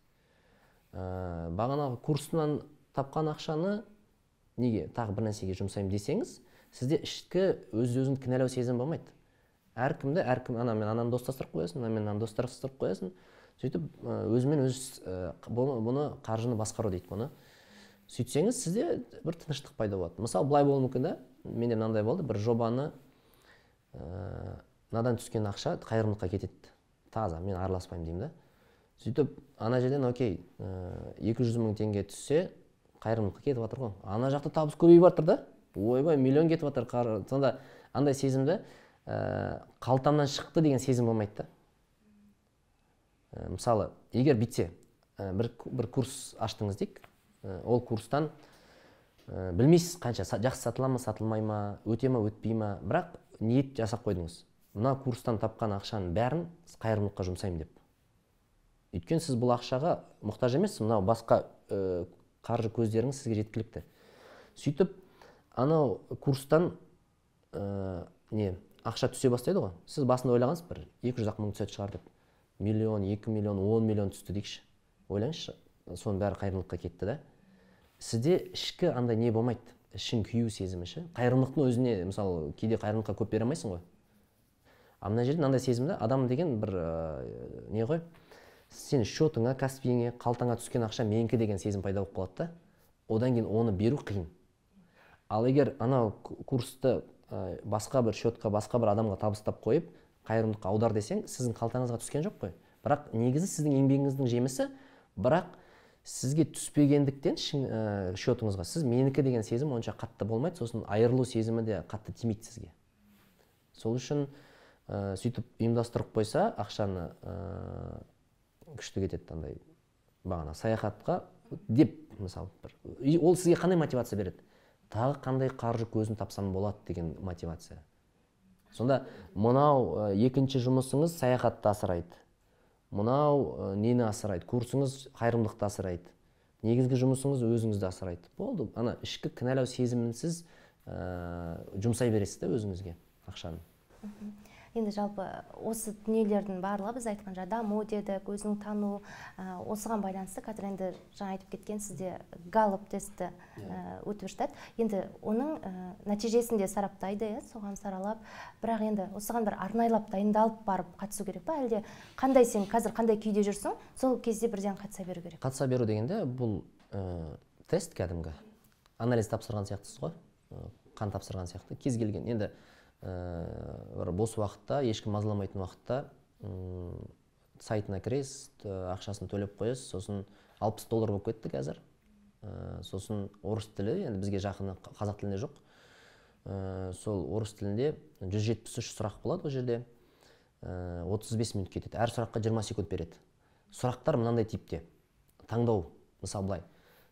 ә, бағанағы курсынан тапқан ақшаны неге тағы бір нәрсеге жұмсаймын десеңіз сізде ішкі өз өзін кінәлау сезімі болмайды әркімді әркім ана мен ананы достастырып қоясың мына мен мынаны достастырып қоясың сөйтіп өзімен өз бұны қаржыны басқару дейді бұны сөйтсеңіз сізде бір тыныштық пайда болады мысалы былай болуы мүмкін да менде мынандай болды бір жобаны ыыы мынадан түскен ақша қайырымдылыққа кетеді таза мен араласпаймын деймін да сөйтіп ана жерден окей екі жүз мың теңге түссе қайырымдылыққа кетіп жатыр ғой ана жақта табыс көбейіп жатыр да ойбай миллион кетіп жатыр сонда андай сезімді ә, қалтамнан шықты деген сезім болмайды да э, мысалы егер бүйтсе э, бір, бір курс аштыңыз дейік ол курстан ә, білмейсіз қанша жақсы сатыла ма сатылмай ма өте ма өтпей ма бірақ ниет жасап қойдыңыз мына курстан тапқан ақшаның бәрін қайырымдылыққа жұмсаймын деп өйткені сіз бұл ақшаға мұқтаж емессіз мынау басқа қаржы көздеріңіз сізге жеткілікті сөйтіп анау курстан ә, не ақша түсе бастайды ғой сіз басында ойлағансыз бір екі жүз ақ мың түсетін шығар деп миллион екі миллион он миллион түсті дейікші ойлаңызшы соның бәрі қайырымдылыққа кетті да сізде ішкі андай не болмайды ішін күю сезімі ше қайырымдылықтың өзіне мысалы кейде қайырымдылыққа көп бере алмайсың ғой а мына жерде мынандай сезім да адам деген бір ә, не ғой сен счетыңа каспиіңе қалтаңа түскен ақша менікі деген сезім пайда болып қалады да одан кейін оны беру қиын ал егер анау курсты Э, басқа бір счетқа басқа бір адамға табыстап қойып қайырымдылыққа аудар десең сіздің қалтаңызға түскен жоқ қой бірақ негізі сіздің еңбегіңіздің жемісі бірақ сізге түспегендіктен э, счетыңызға сіз менікі деген сезім онша қатты болмайды сосын айырылу сезімі де қатты тимейді сізге сол үшін ә, сөйтіп ұйымдастырып қойса ақшаны ә, күшті кетеді андай бағана саяхатқа деп мысалы бір ол сізге қандай мотивация береді тағы қандай қаржы көзін тапсам болады деген мотивация сонда мынау екінші жұмысыңыз саяхатты асырайды мынау ә, нені асырайды курсыңыз қайырымдылықты асырайды негізгі жұмысыңыз өзіңізді асырайды болды ана ішкі кінәлау сезімінсіз ә, жұмсай бересіз да өзіңізге ақшаны енді жалпы осы дүниелердің барлығы біз айтқан жаңа даму дедік тану ә, осыған байланысты қазір енді жаңа айтып кеткен сізде галлоп тесті ә, өтіп жатады енді оның ә, нәтижесін де сараптайды иә соған саралап бірақ енді осыған бір арнайылап дайындалып барып қатысу керек па әлде қандай сен қазір қандай күйде жүрсің сол кезде бірден қатыса беру керек қатыса беру дегенде бұл ә, тест кәдімгі анализ тапсырған сияқтысыз ғой қан тапсырған сияқты кез келген енді Э, бір бос уақытта ешкім мазаламайтын уақытта сайтына кіресіз ақшасын төлеп қоясыз сосын 60 доллар болып кетті қазір э, сосын орыс тілі енді бізге жақын қазақ тілінде жоқ э, сол орыс тілінде 173 сұрақ болады ол жерде ә, 35 минут кетеді әр сұраққа 20 секунд береді сұрақтар мынандай типте таңдау мысалы былай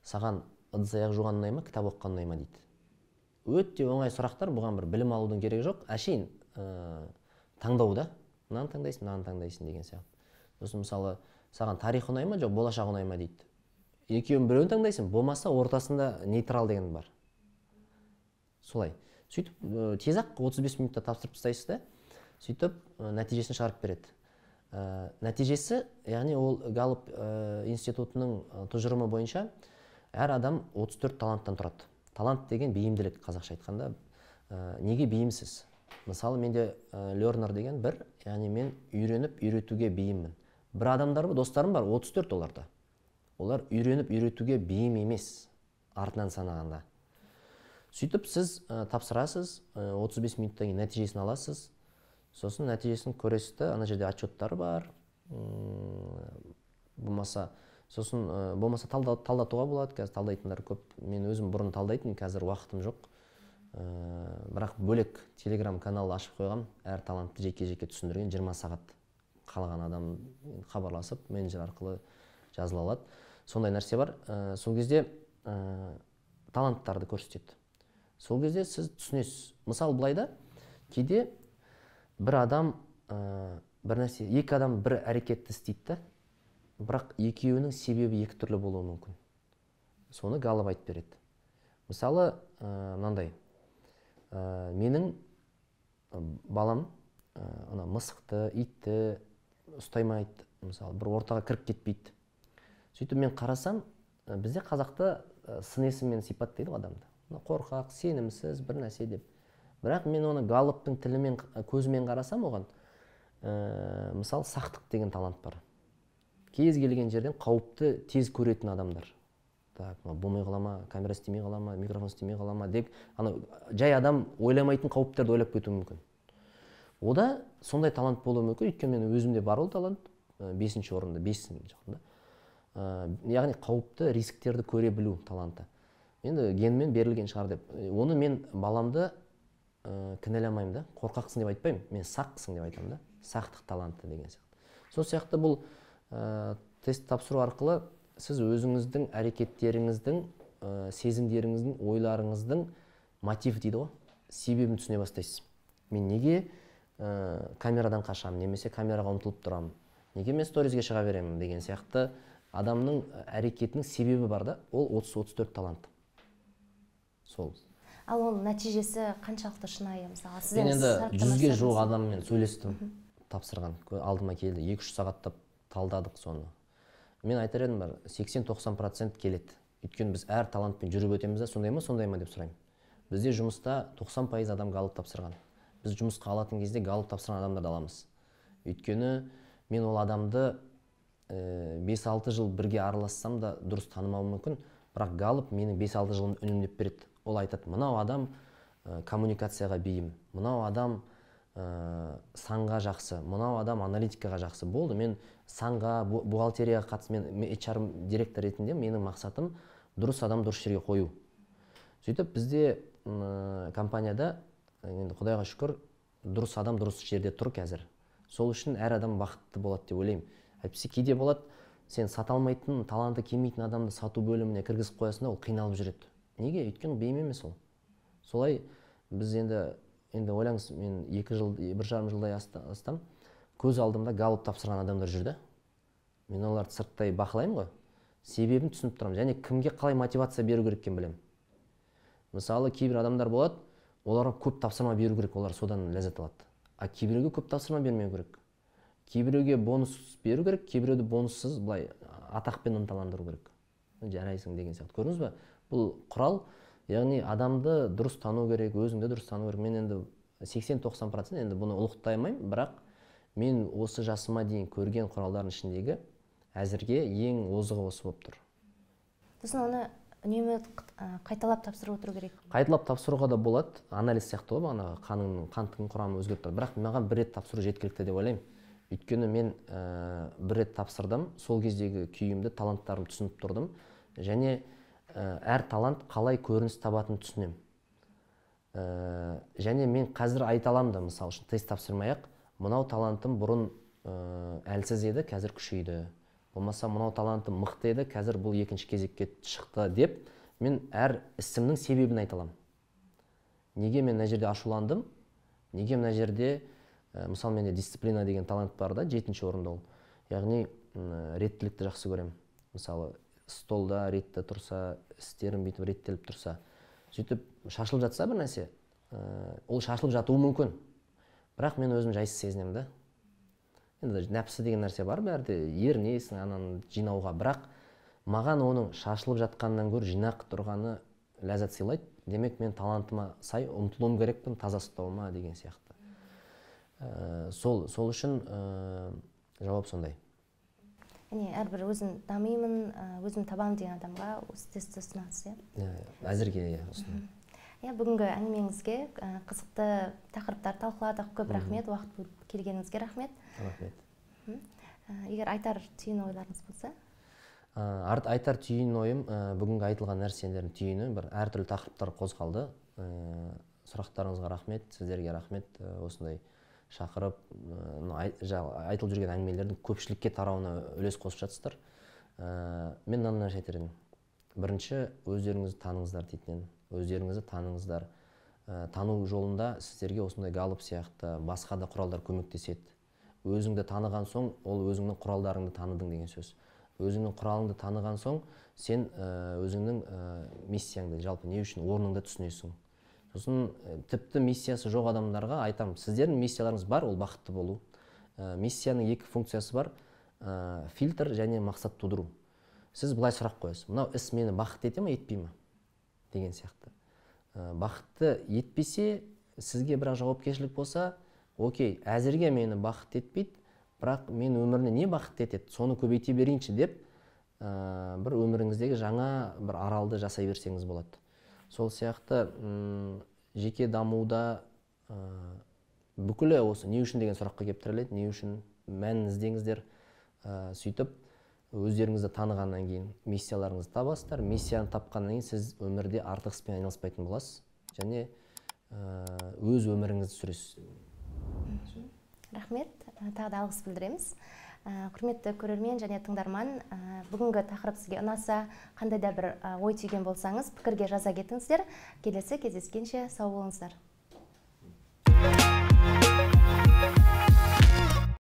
саған ыдыс аяқ жуған ұнай ма кітап оқыған ұнай ма дейді өте оңай сұрақтар бұған бір білім алудың керегі жоқ әшейін ә, таңдау да мынаны таңдайсың мынаны таңдайсың деген сияқты сосын мысалы саған тарих ұнай ма жоқ болашақ ұнай ма дейді екеуінің біреуін таңдайсың болмаса ортасында нейтрал деген бар солай сөйтіп ә, тез ақ отыз бес минутта тапсырып тастайсыз да сөйтіп ә, нәтижесін шығарып береді ә, нәтижесі яғни ол ә, институтының тұжырымы бойынша әр адам 34 таланттан тұрады талант деген бейімділік қазақша айтқанда э, неге бейімсіз мысалы менде ә, лернер деген бір яғни мен үйреніп үйретуге бейіммін бір адамдар достарым бар 34 оларда олар үйреніп үйретуге бейім емес артынан санағанда сөйтіп сіз э, тапсырасыз ә, 35 минуттан кейін нәтижесін аласыз сосын нәтижесін көресіз ана жерде отчеттар бар болмаса сосын ә, болмаса талда, талдатуға болады қазір талдайтындар көп мен өзім бұрын талдайтын қазір уақытым жоқ ә, бірақ бөлек телеграм канал ашып қойған әр талантты жеке жеке түсіндірген 20 сағат қалған адам хабарласып менеджер арқылы жазыла алады сондай нәрсе бар ә, сол кезде ә, таланттарды көрсетеді сол кезде сіз түсінесіз мысалы былай да кейде бір адам ә, бір нәрсе екі адам бір әрекетті істейді да бірақ екеуінің себебі екі түрлі болуы мүмкін соны галып айтып береді мысалы э, мынандай э, менің э, балам ана мысықты итті ұстаймайды мысалы бір ортаға кіріп кетпейді сөйтіп мен қарасам бізде қазақта ә, сын есіммен сипаттайды ғой адамды қорқақ сенімсіз бір нәрсе деп бірақ мен оны галлоптың тілімен көзімен қарасам оған ә, мысалы сақтық деген талант бар кез келген жерден қауіпті тез көретін адамдар так мына болмай қала ма камера істемей қала ма микрофон істемей қала ма деп анау жай адам ойламайтын қауіптерді ойлап кетуі мүмкін ода сондай талант болуы мүмкін өйткені мен өзімде бар ол талант бесінші орында бес жақында ә, яғни қауіпті рисктерді көре білу таланты енді генмен берілген шығар деп оны мен баламды ә, кінәламаймын да қорқақсың деп айтпаймын мен сақсың деп айтамын да сақтық таланты деген сияқты сол сияқты бұл ә, тест тапсыру арқылы сіз өзіңіздің әрекеттеріңіздің ә, сезімдеріңіздің ойларыңыздың мотив дейді ғой себебін түсіне бастайсыз мен неге ә, камерадан қашамын немесе камераға ұмтылып тұрамын неге мен сторизге шыға беремін деген сияқты адамның әрекетінің себебі бар да ол 30-34 талант сол ал оның нәтижесі қаншалықты шынайы мысалы сіз енді жүзге жуық адаммен сөйлестім тапсырған алдыма келді екі үш сағаттап талдадық соны мен айтар едім бір сексен тоқсан процент келеді өйткені біз әр талантпен жүріп өтеміз да сондай ма сондай ма деп сұраймын бізде жұмыста 90 пайыз адам галып тапсырған біз жұмысқа алатын кезде галып тапсырған адамдарды аламыз өйткені мен ол адамды 5-6 э, жыл бірге аралассам да дұрыс танымауым мүмкін бірақ галып менің 5-6 жылымды үнемдеп береді ол айтады мынау адам э, коммуникацияға бейім мынау адам ә, санға жақсы мынау адам аналитикаға жақсы болды мен санға бухгалтерияға қатысты мен HR директор ретінде менің мақсатым дұрыс адам дұрыс жерге қою сөйтіп бізде ә, компанияда енді құдайға шүкір дұрыс адам дұрыс жерде тұр қазір сол үшін әр адам бақытты болады деп ойлаймын әйтпесе кейде болады сен сата алмайтын таланты келмейтін адамды сату бөліміне кіргізіп қоясың да ол қиналып жүреді неге өйткені бейім емес ол солай біз енді енді ойлаңыз мен екі жыл бір жарым жылдай астам көз алдымда галоп тапсырған адамдар жүрді мен оларды сырттай бақылаймын ғой себебін түсініп тұрамын және кімге қалай мотивация беру керек екенін білемін мысалы кейбір адамдар болады оларға көп тапсырма беру керек олар содан ләззат алады а кейбіреуге көп тапсырма бермеу керек кейбіреуге бонус беру керек кейбіреуді бонуссыз былай атақпен ынталандыру керек жарайсың деген сияқты көрдіңіз ба бұл құрал яғни адамды дұрыс тану керек өзіңді дұрыс тану керек мен енді 80-90 процент енді бұны ұлықтай алмаймын бірақ мен осы жасыма дейін көрген құралдардың ішіндегі әзірге ең озығы осы болып тұр сосын оны үнемі қайталап тапсырып отыру керек қайталап тапсыруға да болады анализ сияқты ғой бағанағы қаныңның қанттың құрамы өзгеріп тұрады бірақ маған бір рет тапсыру жеткілікті деп ойлаймын өйткені мен ә, бір рет тапсырдым сол кездегі күйімді таланттарымды түсініп тұрдым және Э, әр талант қалай көрініс табатынын түсінемін ә, және мен қазір айта аламын да мысалы үшін тест тапсырмай ақ мынау талантым бұрын ә, әлсіз еді қазір күшейді болмаса мынау талантым мықты еді қазір бұл екінші кезекке шықты деп мен әр ісімнің себебін айта аламын неге мен мына жерде ашуландым неге мына жерде ә, мысалы менде дисциплина деген талант бар да жетінші орында ол яғни ә, реттілікті жақсы көремін мысалы столда ретті тұрса істерім бүйтіп реттеліп тұрса сөйтіп шашылып жатса бір нәрсе э, ол шашылып жатуы мүмкін бірақ мен өзім жайсыз сезінемін да енді нәпсі деген нәрсе бар бәрі ерінесің ананы жинауға бірақ маған оның шашылып жатқанынан гөрі жинақ тұрғаны ләззат сыйлайды демек мен талантыма сай ұмтылуым керекпін таза ұстауыма деген сияқты ә, сол сол үшін ә, жауап сондай міне әрбір өзім дамимын өзім табамын деген адамға осы тестті ұсынасыз иә? иә иә әзірге иә иә бүгінгі әңгімеңізге қызықты тақырыптар талқыладық көп рахмет уақыт бөліп келгеніңізге рахмет рахмет егер айтар түйін ойларыңыз болса айтар түйін ойым бүгінгі айтылған нәрселердің түйіні бір әртүрлі тақырыптар қозғалды ә, сұрақтарыңызға рахмет сіздерге рахмет ә, осындай шақырып ә, айтылып жүрген әңгімелердің көпшілікке тарауына үлес қосып жатсыздар ә, мен мынандай нәрсе айтар едім бірінші өздеріңізді таныңыздар дейтін өздеріңізді таныңыздар ә, тану жолында сіздерге осындай галоп сияқты басқа да құралдар көмектеседі өзіңді таныған соң ол өзіңнің құралдарыңды таныдың деген сөз өзіңнің құралыңды таныған соң сен өзіңнің миссияңды жалпы не үшін орныңды түсінесің сосын э, тіпті миссиясы жоқ адамдарға айтам. сіздердің миссияларыңыз бар ол бақытты болу ә, миссияның екі функциясы бар ә, фильтр және мақсат тудыру сіз былай сұрақ қоясыз мынау іс мені бақытты ете ме етпей ме деген сияқты ә, бақытты етпесе сізге бірақ жауапкершілік болса окей әзірге мені бақытты етпейді бірақ мен өміріне не бақытты етеді соны көбейте берейінші деп ә, бір өміріңіздегі жаңа бір аралды жасай берсеңіз болады сол сияқты ұм, жеке дамуда ә, бүкілі осы не үшін деген сұраққа келіп тіреледі не үшін мәнін іздеңіздер ә, сөйтіп өздеріңізді танығаннан кейін миссияларыңызды табасыздар миссияны тапқаннан кейін сіз өмірде артық іспен айналыспайтын боласыз және өз өміріңізді сүресіз рахмет тағы да алғыс білдіреміз Э, құрметті көрермен және тыңдарман э, бүгінгі тақырып сізге ұнаса қандай да бір э, ой түйген болсаңыз пікірге жаза кетіңіздер келесі кездескенше сау болыңыздар